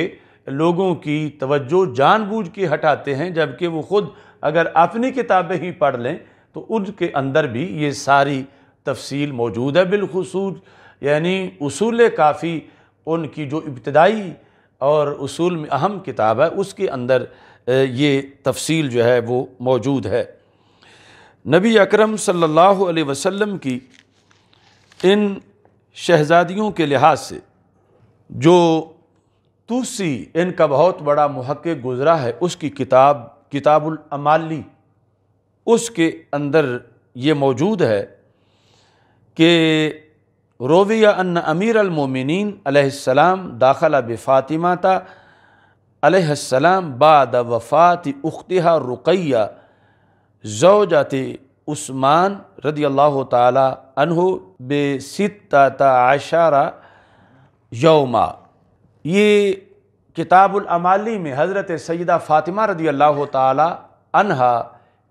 लोगों की तवज्जो जानबूझ के हटाते हैं जबकि वो ख़ुद अगर अपनी किताबें ही पढ़ लें तो उनके अंदर भी ये सारी तफसील मौजूद है बिलखसूस यानी उसूल काफ़ी उनकी जो इब्तदाई और उसूल में अहम किताब है उसके अंदर ये तफसील जो है वो मौजूद है नबी अकरम सल्लल्लाहु अलैहि वसल्लम की इन शहज़ादियों के लिहाज से जो तूसी इनका बहुत बड़ा महक़ गुज़रा है उसकी किताब किताबुल अमाली उसके अंदर ये मौजूद है कि रोविया अन अमीर अलमोमिन दाखला फ़ातिमा था अलैहिस्सलाम बाद वफ़ात उख्तिहा रुकैया जौजात उस्मान रदी अल्लाह तहो बेसिताशारा यौमा ये अमाली में हज़रत सैदा फ़ातिमा रदी अल्लाह तहा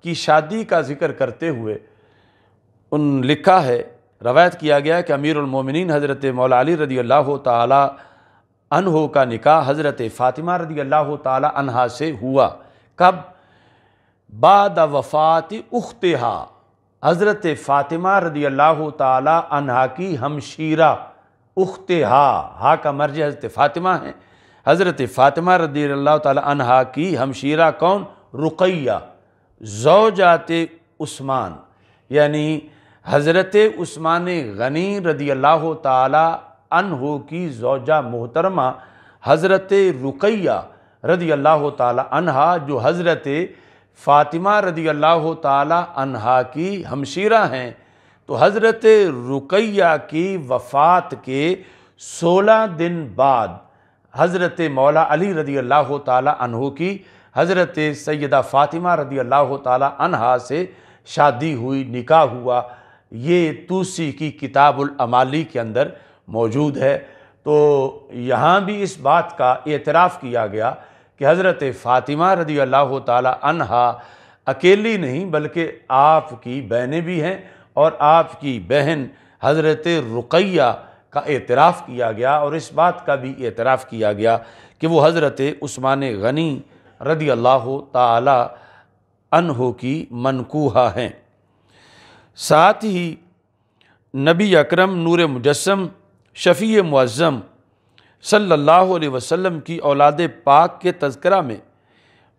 की शादी का ज़िक्र करते हुए उन लिखा है रवायत किया गया है कि अमीरमिन हज़रत मौला अली रदी अल्लाह तला अनहो का निकाह हज़रत फ़ातिमा रदी अल्लाह तहा से हुआ कब बाद वफ़ात उख्तहा हज़रत फ़ातिमा रदी अल्लाह तह की हमशीरा उख्तहा हा का मर्ज हज़रत फ़ातिमा है हज़रत फ़ातिमा रदी अल्लाह तहा की हमशीरा कौन रुकैया जोजात उस्मान यानी हज़रत उस्मान गनी रदी अल्लाह तला अनहो की जौजा मोहतरमा हज़रत रुकैया रदी अल्लाह तहा जो हज़रत फ़ातिमा रदी अल्लाह तहा की हमशीरा हैं तो हज़रत रुकैया की वफ़ात के सोलह दिन बाद हज़रत मौला अली रदी अल्लाह तह की हज़रत सैदा फ़ातिमा रदी अल्लाह तहा से शादी हुई निकाह हुआ ये तूसी की किताबुल अमाली के अंदर मौजूद है तो यहाँ भी इस बात का एतराफ़ किया गया कि हज़रत फ़ातिमा रदी अल्लाह तहा अकेली नहीं बल्कि आपकी बहनें भी हैं और आपकी बहन हज़रत रुकैया का एतराफ़ किया गया और इस बात का भी एतराफ़ किया गया कि वो हज़रत उस्मान गनी रदी अल्लाह तहों की मनकूहा हैं साथ ही नबी अकरम नूर मुजस्म शफ़ी मुआज़म सल्लल्लाहु अलैहि वसल्लम की औलाद पाक के तस्करा में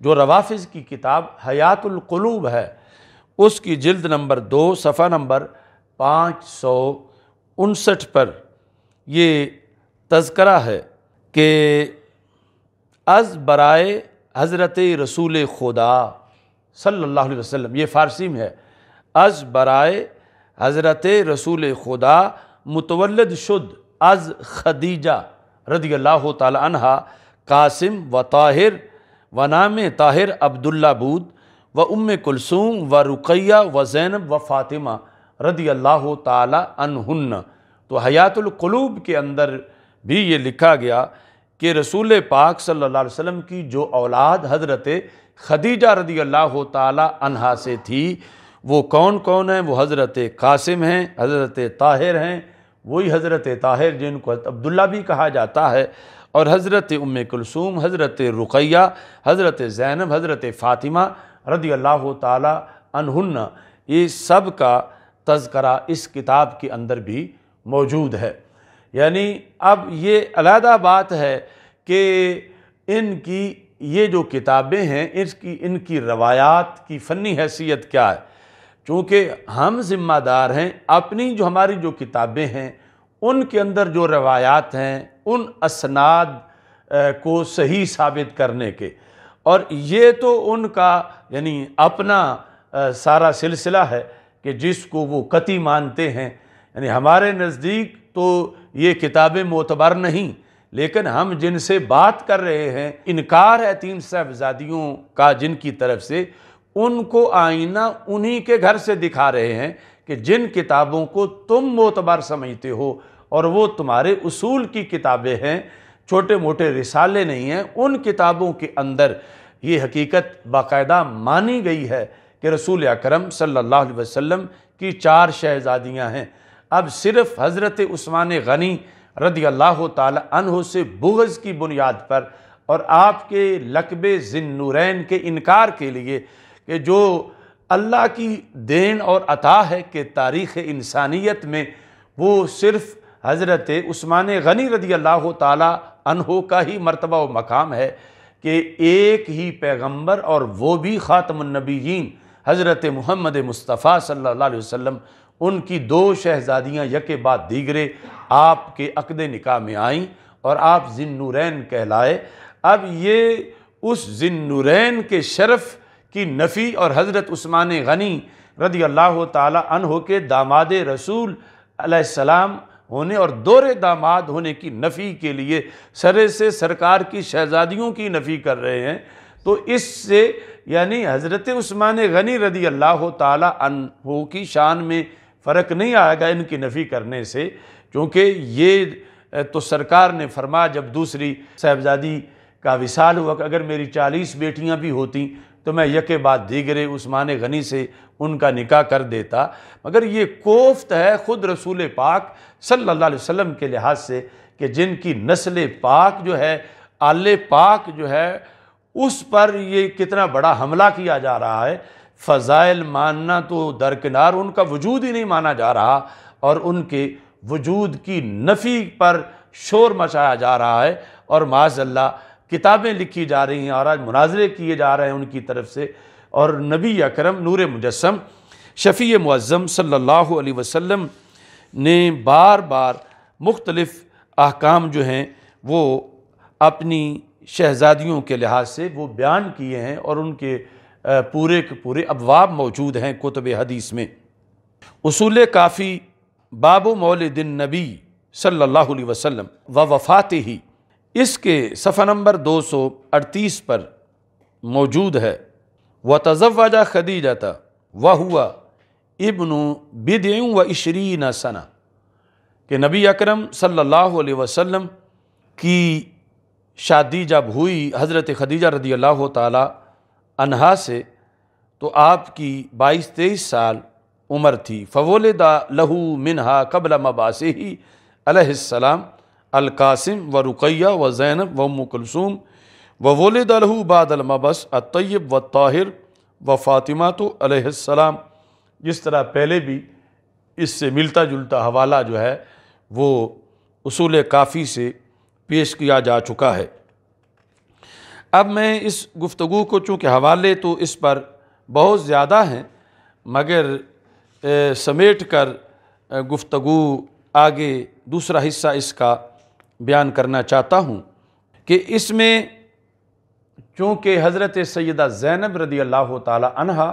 जो रवाफ़िज़ की किताब हयातुल्कलूब है उसकी जल्द नंबर दो सफ़ा नंबर पाँच सौ उनसठ पर ये तस्करा है कि अज़ बराए हज़रत रसूल खुदा सल्लल्लाहु अलैहि वसल्लम ये फ़ारसी में है अज़ बराए हज़रत रसूल खुदा मुतवलद शुद्ध अज़ खदीजा रदी अल्लाह तहा कासिम व ताहिर व नाम ताहिर अब्दुल्ला बूद व उम कुलसूम व रुकैया व ज़ैनब व फ़ातिमा रदी अल्लाह तहन्न तो हयातलक़लूब के अंदर भी ये लिखा गया कि रसूल पाक सल्ला अलैहि की जो औलाद हज़रत खदीजा रदी अल्लाह तहा से थी वो कौन कौन है वो हज़रत कासिम हैं हज़रत ताहिर हैं वही हज़रत ताहिर जिनको अब्दुल्ला भी कहा जाता है और हज़रत उम कुलसूम हज़रत रुकैया हज़रत ज़ैनब हज़रत फ़ातिमा रदी अल्लाह तहन्न ये सब का तस्करा इस किताब के अंदर भी मौजूद है यानी अब ये अलहदा बात है कि इनकी ये जो किताबें हैं इसकी इनकी रवायात की फ़नी हैसियत क्या है चूँकि हम ज़िम्मेदार हैं अपनी जो हमारी जो किताबें हैं उनके अंदर जो रवायात हैं उन असनाद को सही साबित करने के और ये तो उनका यानी अपना सारा सिलसिला है कि जिसको वो कति मानते हैं यानी हमारे नज़दीक तो ये किताबें मोतबर नहीं लेकिन हम जिनसे बात कर रहे हैं इनकार है तीन साहबजादियों का जिनकी तरफ से उनको आईना उन्हीं के घर से दिखा रहे हैं कि जिन किताबों को तुम मोतबार समझते हो और वो तुम्हारे उसूल की किताबें हैं छोटे मोटे रिसाले नहीं हैं उन किताबों के अंदर ये हकीकत बाकायदा मानी गई है कि रसूल अकरम सल्लल्लाहु अलैहि वसल्लम की चार शहजादियाँ हैं अब सिर्फ़ हज़रत उस्मान गनी रदी अल्लाह तहों से बुगज़ की बुनियाद पर और आपके लकबे जिन नूरैन के इनकार के लिए कि जो अल्लाह की देन और अता है कि तारीख़ इंसानियत में वो सिर्फ़ हज़रत उस्मान गनी रदी अल्लाह तहों का ही मरतबा व मकाम है कि एक ही पैगम्बर और वो भी ख़ातमनबीन हज़रत महमद मुस्तफ़ा सल्ला वसम उनकी दो शहज़ादियाँ यके बाद दीगरे आपके अकद निका में आईं और आप जिन कहलाए अब ये उस जिन्नुरैन के शरफ़ कि नफ़ी और हज़रत स्मान गनी रदी अल्लाह तन हो के दामाद रसूल अलैहिस्सलाम होने और दोरे दामाद होने की नफ़ी के लिए सरे से सरकार की शहज़ादियों की नफ़ी कर रहे हैं तो इससे यानी हज़रत उस्मान गनी रदी अल्लाह तन हो की शान में फ़र्क नहीं आएगा इनकी नफ़ी करने से क्योंकि ये तो सरकार ने फरमा जब दूसरी साहबजादी का विशाल हुआ अगर मेरी चालीस बेटियां भी होती तो मैं यके बाद दीगरे उस्मान गनी से उनका निकाह कर देता मगर ये कोफ्त है ख़ुद रसूल पाक सल्लल्लाहु अलैहि वसल्लम के लिहाज से कि जिनकी नस्ल पाक जो है आल पाक जो है उस पर ये कितना बड़ा हमला किया जा रहा है फ़ज़ाइल मानना तो दरकिनार उनका वजूद ही नहीं माना जा रहा और उनके वजूद की नफ़ी पर शोर मचाया जा रहा है और माजल्ला किताबें लिखी जा रही हैं और आज मुनाजरे किए जा रहे हैं उनकी तरफ से और नबी अकरम नूर मुजस्म शफ़ी मुज़म सल्लल्लाहु अलैहि वसल्लम ने बार बार मुख्तलफ़ अहकाम जो हैं वो अपनी शहज़ादियों के लिहाज से वो बयान किए हैं और उनके पूरे के पूरे अबवाब मौजूद हैं कुतब हदीस में असूल काफ़ी बाबो मौल दिन नबी सल्लल्लाहु अलैहि वसल्लम व वफ़ात ही इसके सफ़ा नंबर दो सौ अड़तीस पर मौजूद है व तजवजा खदीजा था व हुआ इबन बिदयूँ व इशरीन सना के नबी अकरम सल्लल्लाहु अलैहि वसल्लम की शादी जब हुई हज़रत खदीजा रदी अल्लाह तहा से तो आपकी बाईस तेईस साल उम्र थी फ़वोलदा लहू मिनहा कबला मबासे ही अलैहिस्सलाम अलकासिम व रुकैया व ज़ैनब व मुकलसूम व मबस अ अतयब व ताहिर व फ़ातिमा तो अलैहिस्सलाम जिस तरह पहले भी इससे मिलता जुलता हवाला जो है वो उसूल काफ़ी से पेश किया जा चुका है अब मैं इस गुफ्तगु को चूँकि हवाले तो इस पर बहुत ज़्यादा हैं मगर समेट कर गुफ्तगु आगे दूसरा हिस्सा इसका बयान करना चाहता हूँ कि इसमें चूँकि हज़रत सैदा ज़ैनब रदी अल्लाह तहा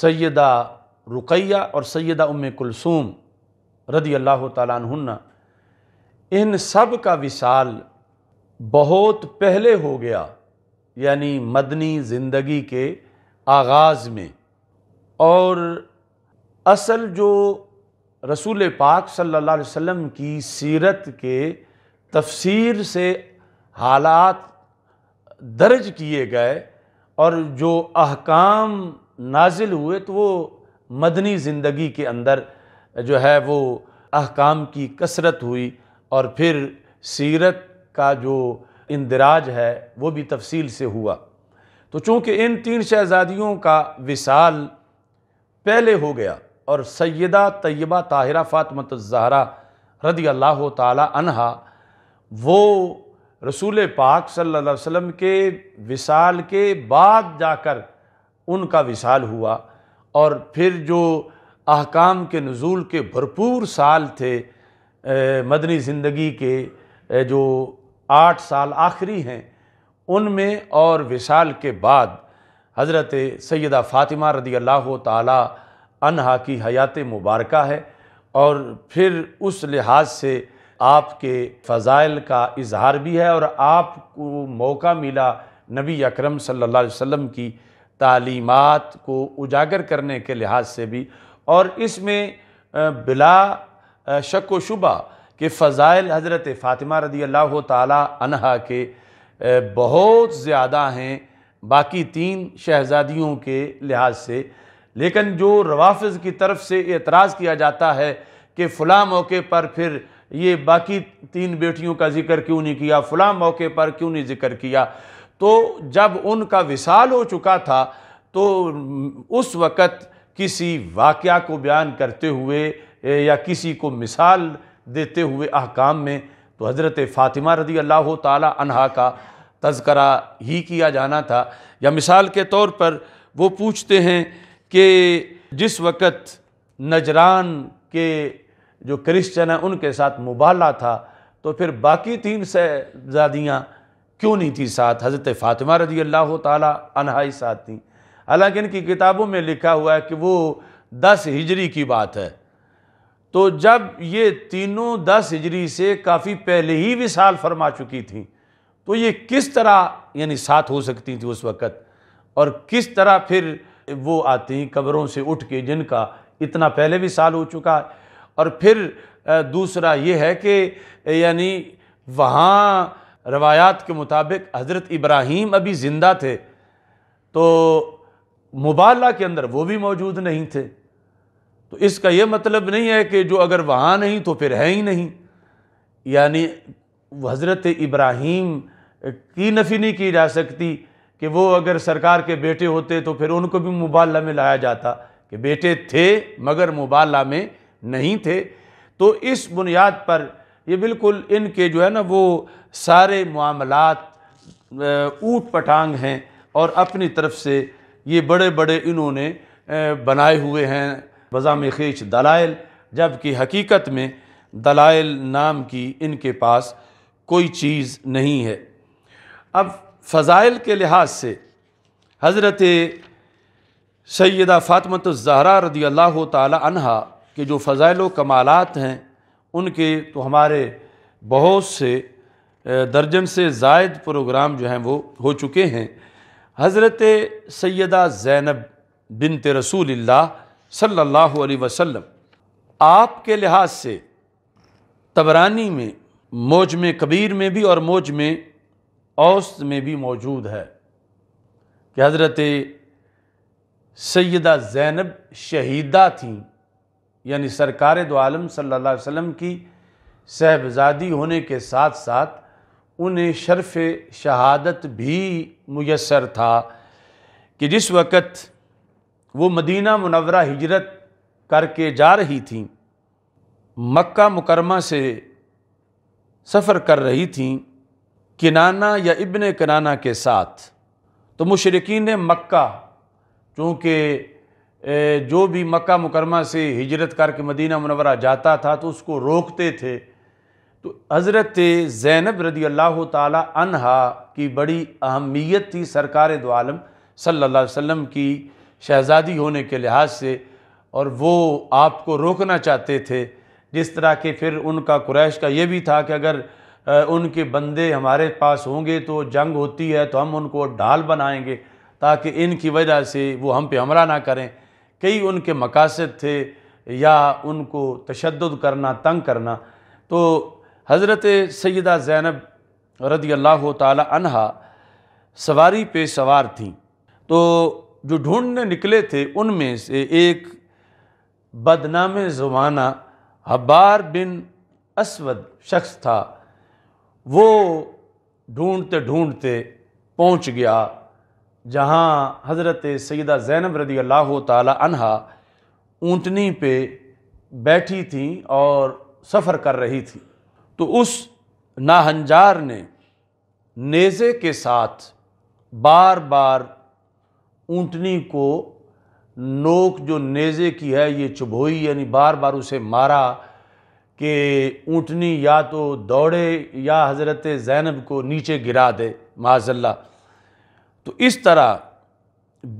सैदा रुकैया और सैदा उम कुलसूम रदी अल्लाह तहन्ना इन सब का विसाल बहुत पहले हो गया यानी मदनी ज़िंदगी के आगाज़ में और असल जो रसूल पाक सल्लल्लाहु अलैहि वसल्लम की सीरत के तफसीर से हालात दर्ज किए गए और जो अहकाम नाजिल हुए तो वो मदनी ज़िंदगी के अंदर जो है वो अहकाम की कसरत हुई और फिर सीरत का जो इंदराज है वो भी तफसील से हुआ तो चूँकि इन तीन शहज़ादियों का विसाल पहले हो गया और सैदा तय्यबा ताहिरा फ़ातमत ज़हरा रदी अल्लाह तहा वो रसूल पाक सल्ला वम के विसाल के बाद जाकर उनका विसाल हुआ और फिर जो अहकाम के नज़ूल के भरपूर साल थे मदनी ज़िंदगी के जो आठ साल आखिरी हैं उनमें और विसाल के बाद हज़रत सैदा फ़ातिमा रदी अल्लाह तला अनहा की हयात मुबारक है और फिर उस लिहाज से आपके फ़ज़ाइल का इजहार भी है और आपको मौका मिला नबी अकरम सल्लल्लाहु अलैहि वसल्लम की तालीमात को उजागर करने के लिहाज से भी और इसमें बिला शक व शुबा के फ़ज़ाइल हज़रत फ़ातिमा रदी अल्लाह तहा के बहुत ज़्यादा हैं बाकी तीन शहज़ादियों के लिहाज से लेकिन जो रवाफ़ की तरफ से एतराज़ किया जाता है कि फ़लाँ मौके पर फिर ये बाकी तीन बेटियों का जिक्र क्यों नहीं किया फ़लाँ मौके पर क्यों नहीं जिक्र किया तो जब उनका विसाल हो चुका था तो उस वक़्त किसी वाक़ को बयान करते हुए या किसी को मिसाल देते हुए अहकाम में तो हज़रत फ़ातिमा रदी अल्लाह तहा का तस्करा ही किया जाना था या मिसाल के तौर पर वो पूछते हैं कि जिस वक़्त नजरान के जो क्रिश्चन हैं उनके साथ मुबाला था तो फिर बाकी तीन ज़ादियाँ क्यों नहीं थी साथ हज़रत फ़ातिमा रजी अल्लाह तहा ही साथ थी हालांकि इनकी किताबों में लिखा हुआ है कि वो दस हिजरी की बात है तो जब ये तीनों दस हिजरी से काफ़ी पहले ही विशाल फरमा चुकी थी तो ये किस तरह यानी साथ हो सकती थी उस वक़्त और किस तरह फिर वो आती हैं कब्रों से उठ के जिनका इतना पहले भी साल हो चुका है और फिर दूसरा ये है कि यानी वहाँ रवायात के मुताबिक हज़रत इब्राहिम अभी ज़िंदा थे तो मुबाला के अंदर वो भी मौजूद नहीं थे तो इसका ये मतलब नहीं है कि जो अगर वहाँ नहीं तो फिर है ही नहीं यानी हज़रत इब्राहिम की नफ़ी नहीं की जा सकती कि वो अगर सरकार के बेटे होते तो फिर उनको भी मुबाला में लाया जाता कि बेटे थे मगर मुबाला में नहीं थे तो इस बुनियाद पर ये बिल्कुल इनके जो है ना वो सारे मामलात ऊट पटांग हैं और अपनी तरफ से ये बड़े बड़े इन्होंने बनाए हुए हैं बज़ाम खींच दलाइल जबकि हकीकत में दलाइल नाम की इनके पास कोई चीज़ नहीं है अब फ़ज़ाइल के लिहाज से हज़रत सैदा फ़ातमत ज़हरा रदी अल्लाह तहा के जो फ़ज़ाइल कमालत हैं उनके तो हमारे बहुत से दर्जन से जायद प्रोग्राम जो हैं वो हो चुके हैं हज़रत सैदा ज़ैनब बिनत रसूल सल्लल्लाहु अलैहि वसल्लम आपके लिहाज से तबरानी में मौज में कबीर में भी और मौज में औस में भी मौजूद है कि हज़रत सैदा ज़ैनब शहीदा थी यानी सरकार दो आलम सल्लल्लाहु अलैहि की साहबजादी होने के साथ साथ उन्हें शर्फ शहादत भी मैसर था कि जिस वक़्त वो मदीना मुनवरा हिजरत करके जा रही थी मक्का मुकरमा से सफ़र कर रही थी किनाना या इब्ने कनाना के साथ तो मुशरकिन ने मक्का चूँकि जो भी मक्का मुकरमा से हिजरत करके मदीना मनवरा जाता था तो उसको रोकते थे तो हज़रत ज़ैनब रदी अल्लाह तहा की बड़ी अहमियत थी सरकार दो आलम सल्ला वम की शहज़ादी होने के लिहाज से और वो आपको रोकना चाहते थे जिस तरह के फिर उनका कुरैश का ये भी था कि अगर उनके बंदे हमारे पास होंगे तो जंग होती है तो हम उनको ढाल बनाएंगे ताकि इनकी वजह से वो हम पे हमला ना करें कई उनके मकासद थे या उनको तशद करना तंग करना तो हज़रत सैदा ज़ैनब रदी अल्लाह तहा सवारी पे सवार थीं तो जो ढूंढने निकले थे उनमें से एक बदनाम ज़माना हब्बार बिन असवद शख्स था वो ढूंढते ढूंढते पहुंच गया जहां हज़रत सैदा ज़ैनब रदी अल्लाह तहा ऊँटनी पे बैठी थी और सफ़र कर रही थी तो उस नाहंजार ने नेज़े के साथ बार बार ऊँटनी को नोक जो नेज़े की है ये चुभोई यानी बार बार उसे मारा कि ऊँटनी या तो दौड़े या हज़रत ज़ैनब को नीचे गिरा दे माजल्ला तो इस तरह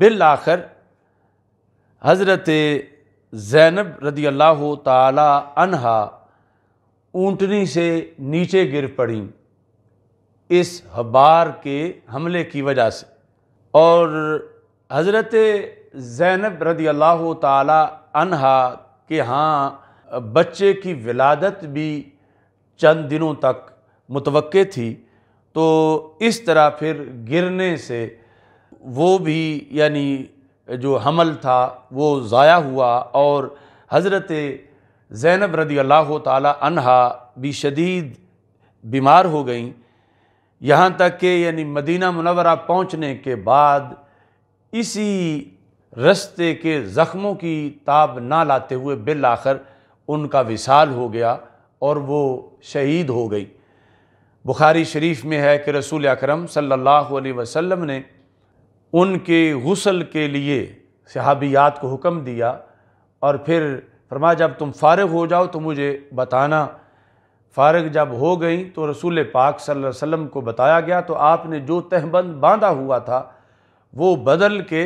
बिल आखिर हज़रत ज़ैनब रदी अल्लाह तहा ऊँटनी से नीचे गिर पड़ी इस हबार के हमले की वजह से और हज़रत ज़ैनब रदी अल्लाह तहा के हाँ बच्चे की विलादत भी चंद दिनों तक मुतव थी तो इस तरह फिर गिरने से वो भी यानी जो हमल था वो ज़ाया हुआ और हज़रत ज़ैनब रदी अल्लाह तहा भी शदीद बीमार हो गई यहाँ तक कि यानी मदीना मुनवरा पहुँचने के बाद इसी रस्ते के ज़ख्मों की ताब ना लाते हुए बिल आखिर उनका विसाल हो गया और वो शहीद हो गई बुखारी शरीफ में है कि रसूल अकरम सल्लल्लाहु अलैहि वसल्लम ने उनके गसल के लिए सहाबियात को हुक्म दिया और फिर फरमाया जब तुम फारग हो जाओ तो मुझे बताना फारग जब हो गई तो रसूल पाक सल्लल्लाहु अलैहि वसल्लम को बताया गया तो आपने जो तहबंद बांधा हुआ था वो बदल के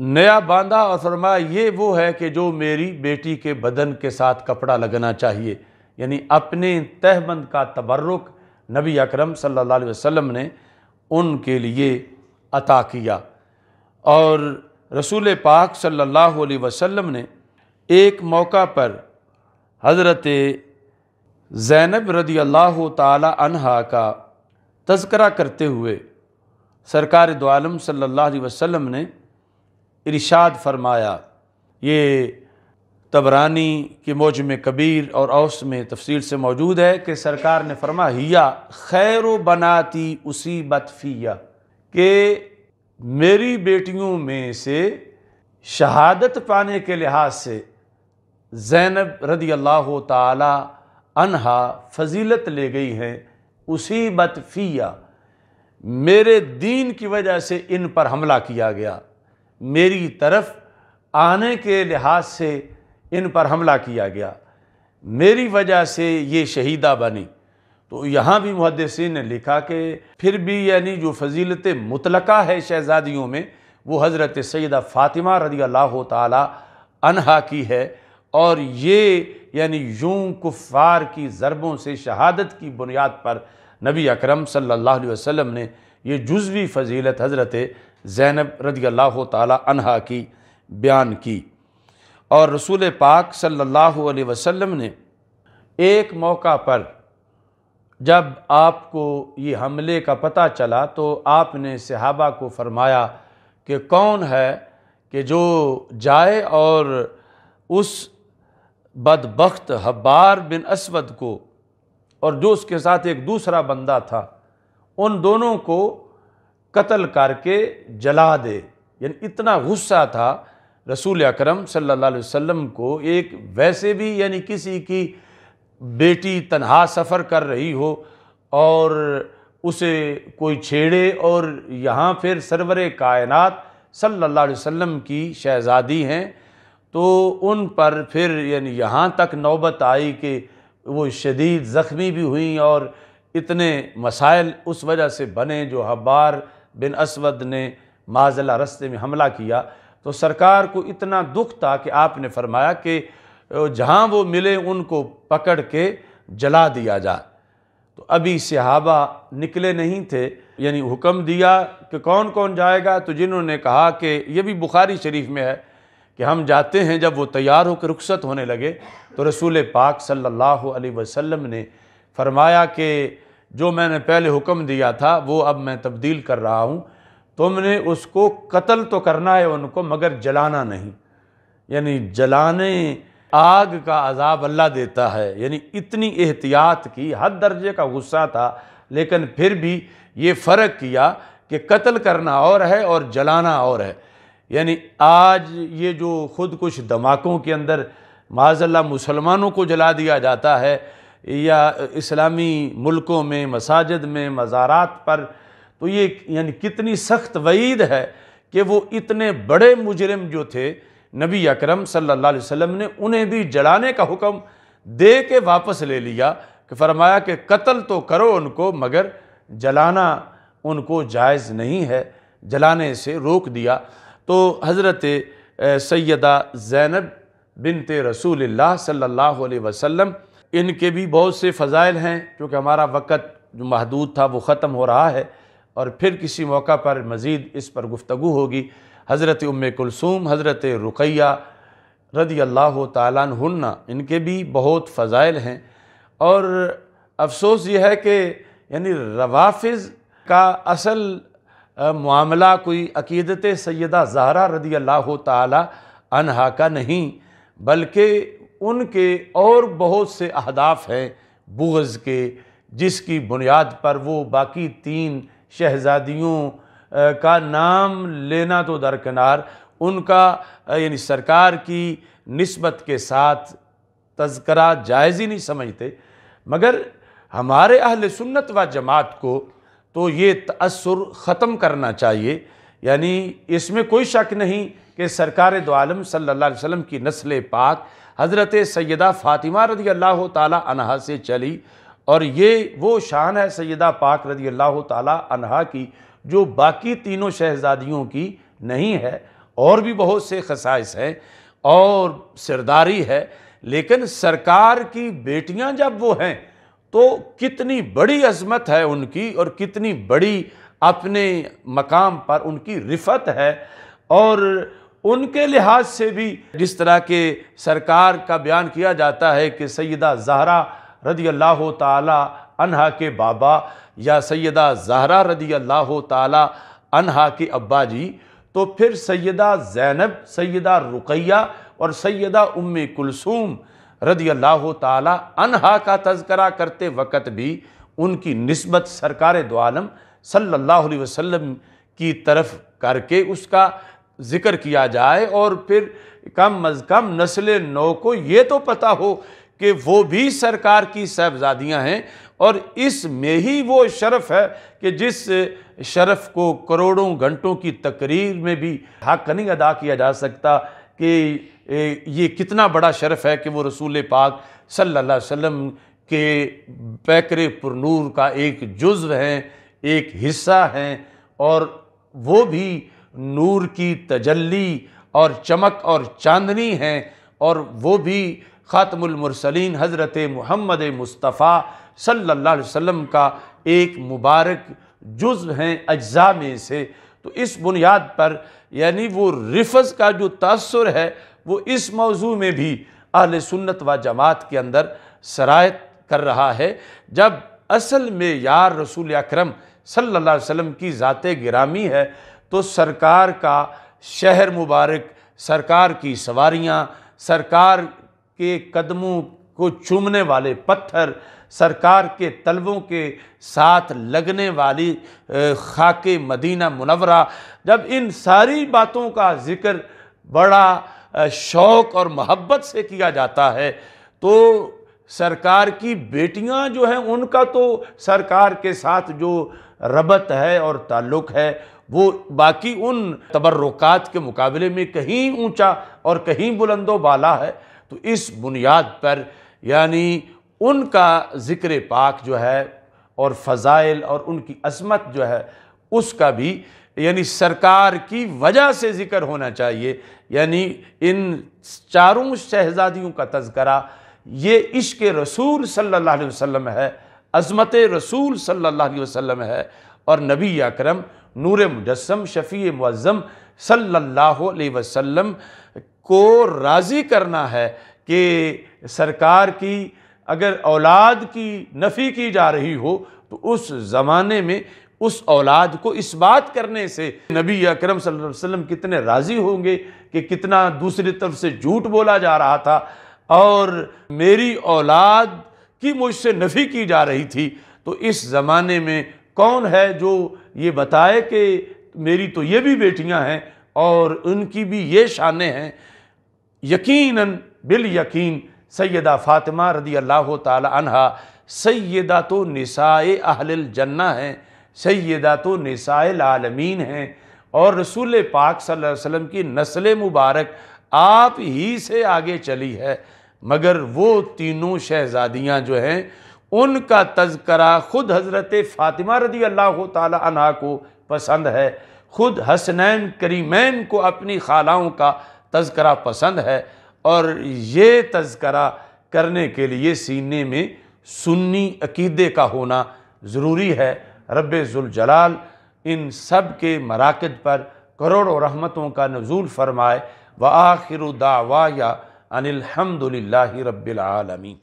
नया बांधा और फरमाया ये वो है कि जो मेरी बेटी के बदन के साथ कपड़ा लगना चाहिए यानी अपने तहबंद का तबर्रुक नबी अकरम सल्लल्लाहु अलैहि वसल्लम ने उनके लिए अता किया और रसूल पाक सल्लल्लाहु अलैहि वसल्लम ने एक मौका पर हज़रत ज़ैनब रदी अल्लाह तहा का तस्करा करते हुए सरकार दोआलम सल्लल्लाहु अलैहि वसल्लम ने इरशाद फरमाया ये तबरानी के मौज में कबीर और औस में तफसील से मौजूद है कि सरकार ने फरमा हिया खैर बनाती उसी बतफिया के मेरी बेटियों में से शहादत पाने के लिहाज से जैनब रदी अल्लाह तहा फजीलत ले गई हैं उसी बतफिया मेरे दीन की वजह से इन पर हमला किया गया मेरी तरफ आने के लिहाज से इन पर हमला किया गया मेरी वजह से ये शहीदा बनी तो यहाँ भी मुहदसिन ने लिखा कि फिर भी यानी जो फजीलत मुतलका है शहज़ादियों में वो हज़रत सैदा फ़ातिमा रदी अल्लाह तहा की है और ये यानी यूं कुफ़ार की ज़रबों से शहादत की बुनियाद पर नबी अकरम सल्लल्लाहु अलैहि वसल्लम ने ये जुज़वी फजीलत हज़रत ज़ैनब रज़ी अल्लाह तहा की बयान की और रसूल पाक सल्लल्लाहु अलैहि वसल्लम ने एक मौका पर जब आपको ये हमले का पता चला तो आपने सहाबा को फरमाया कि कौन है कि जो जाए और उस बदबख्त हब्बार बिन असवद को और जो उसके साथ एक दूसरा बंदा था उन दोनों को कत्ल करके जला दे यानी इतना गुस्सा था रसूल अकरम सल्लल्लाहु अलैहि वसल्लम को एक वैसे भी यानी किसी की बेटी तनहा सफ़र कर रही हो और उसे कोई छेड़े और यहाँ फिर सरवर कायनात सल्लल्लाहु अलैहि वसल्लम की शहज़ादी हैं तो उन पर फिर यानी यहाँ तक नौबत आई कि वो शदीद ज़ख्मी भी हुई और इतने मसाइल उस वजह से बने जो हबार बिन असवद ने माजला रस्ते में हमला किया तो सरकार को इतना दुख था कि आपने फरमाया कि जहाँ वो मिले उनको पकड़ के जला दिया जाए तो अभी सहाबा निकले नहीं थे यानी हुक्म दिया कि कौन कौन जाएगा तो जिन्होंने कहा कि ये भी बुखारी शरीफ में है कि हम जाते हैं जब वो तैयार होकर रुखसत होने लगे तो रसूल पाक सल्लल्लाहु अलैहि वसल्लम ने फरमाया कि जो मैंने पहले हुक्म दिया था वो अब मैं तब्दील कर रहा हूँ तुमने उसको कत्ल तो करना है उनको मगर जलाना नहीं यानी जलाने आग का अजाब अल्लाह देता है यानी इतनी एहतियात की हद दर्जे का गुस्सा था लेकिन फिर भी ये फ़र्क किया कि कत्ल करना और है और जलाना और है यानी आज ये जो खुद कुछ धमाकों के अंदर माजल्ला मुसलमानों को जला दिया जाता है या इस्लामी मुल्कों में मसाजिद में मज़ारात पर तो ये यानी कितनी सख्त वईद है कि वो इतने बड़े मुजरम जो थे नबी अकरम सल्लल्लाहु अलैहि वसल्लम ने उन्हें भी जलाने का हुक्म दे के वापस ले लिया कि फरमाया कि कत्ल तो करो उनको मगर जलाना उनको जायज़ नहीं है जलाने से रोक दिया तो हज़रत सैदा ज़ैनब बिनते रसूल सल्लल्लाहु अलैहि वसल्लम इनके भी बहुत से फ़ज़ाइल हैं क्योंकि हमारा वक़्त जो महदूद था वो ख़त्म हो रहा है और फिर किसी मौका पर मज़ीद इस पर गुफ्तु होगी हज़रत उम कुलसूम हज़रत रुकैया रदी अल्लाह हन्ना इनके भी बहुत फ़ज़ाइल हैं और अफसोस ये है कि यानी रवाफिज़ का असल मामला कोई अकीदत सैदा जहरा रदी अल्लाह तहा का नहीं बल्कि उनके और बहुत से अहदाफ हैं बुगज़ के जिसकी बुनियाद पर वो बाकी तीन शहजादियों का नाम लेना तो दरकिनार उनका यानी सरकार की नस्बत के साथ तस्करा जायज़ ही नहीं समझते मगर हमारे अहल सुन्नत व जमात को तो ये तसर ख़त्म करना चाहिए यानी इसमें कोई शक नहीं कि सरकार दो आलम सल्लल्लाहु अलैहि वसल्लम की नस्ल पाक हज़रत सैदा फ़ातिमा रदी अल्लाह तहा से चली और ये वो शान है सैदा पाक रदी अल्लाह तहा की जो बाकी तीनों शहज़ादियों की नहीं है और भी बहुत से खसाइस हैं और सरदारी है लेकिन सरकार की बेटियां जब वो हैं तो कितनी बड़ी अजमत है उनकी और कितनी बड़ी अपने मकाम पर उनकी रिफत है और उनके लिहाज से भी जिस तरह के सरकार का बयान किया जाता है कि सैदा जहरा रदी अल्लाह तहा के बाबा या सैदा जहरा रदी अल्लाह तहा के अब्बा जी तो फिर सैदा जैनब सैदा रुकैया और सैदा उम कुलसूम रदी अल्लाह तहा का तस्करा करते वक़्त भी उनकी नस्बत सरकार दो सल्ला सल्लल्लाहु की तरफ करके उसका ज़िक्र किया जाए और फिर कम अज़ कम नस्ल नौ को ये तो पता हो कि वो भी सरकार की साहबजादियाँ हैं और इस में ही वो शरफ़ है कि जिस शरफ़ को करोड़ों घंटों की तकरीर में भी हक नहीं अदा किया जा सकता कि ये कितना बड़ा शरफ़ है कि वो रसूल पाक सल्लल्लाहु अलैहि वसल्लम के बैकर पुरूर का एक जुज्व हैं एक हिस्सा हैं और वो भी नूर की तजल्ली और चमक और चांदनी हैं और वो भी ख़ातमसलिन हज़रत महमद मुस्तफ़ा सल्ला वम का एक मुबारक जुज़ हैं अज्जा में से तो इस बुनियाद पर यानी वो रिफज का जो तसर है वो इस मौजू में भी अहल सुन्नत व जमात के अंदर शरात कर रहा है जब असल में यार रसूल अक्रम सल्ला वसम की ज़ात गिरामी है तो सरकार का शहर मुबारक सरकार की सवारियां, सरकार के कदमों को चूमने वाले पत्थर सरकार के तलबों के साथ लगने वाली खाक मदीना मुनवरा जब इन सारी बातों का ज़िक्र बड़ा शौक़ और मोहब्बत से किया जाता है तो सरकार की बेटियां जो हैं उनका तो सरकार के साथ जो रबत है और ताल्लुक़ है वो बाकी उन तबर्रुकात के मुकाबले में कहीं ऊंचा और कहीं बुलंदो बाला है तो इस बुनियाद पर यानी उनका ज़िक्र पाक जो है और फ़ज़ाइल और उनकी असमत जो है उसका भी यानी सरकार की वजह से ज़िक्र होना चाहिए यानी इन चारों शहजादियों का तस्करा ये इश्क रसूल सल्लल्लाहु अलैहि वसल्लम है अज़मत रसूल सल्लल्लाहु अलैहि वसल्लम है और नबी अकरम नूर मुजस्म शफ़ी मज़म सल्लल्लाहु अलैहि को राज़ी करना है कि सरकार की अगर औलाद की नफ़ी की जा रही हो तो उस ज़माने में उस औलाद को इस बात करने से नबी अकरम वसल्लम कितने राज़ी होंगे कि कितना दूसरी तरफ से झूठ बोला जा रहा था और मेरी औलाद की मुझसे नफ़ी की जा रही थी तो इस ज़माने में कौन है जो ये बताए कि मेरी तो ये भी बेटियां हैं और उनकी भी ये शान हैं यकीन बिल यकीन सैदा फ़ातिमा रदी अल्लाह तहा सैदा तो नसाए अहल जन्ना हैं सैदा तो नसाए आलमीन हैं और रसूल पाक सल्लल्लाहु की नस्ल मुबारक आप ही से आगे चली है मगर वो तीनों शहज़ादियाँ जो हैं उनका तस्करा ख़ुद हज़रत फ़ातिमा रदी अल्लाह तहा को पसंद है ख़ुद हसनैन करीमैन को अपनी खालाओं का तस्करा पसंद है और ये तस्करा करने के लिए सीने में सुन्नी अकीदे का होना ज़रूरी है रबाल इन सब के मराकद पर करोड़ों रहमतों का नजूल फ़रमाए व आखिर दावा या अनिलहमदिल्ला रबालमी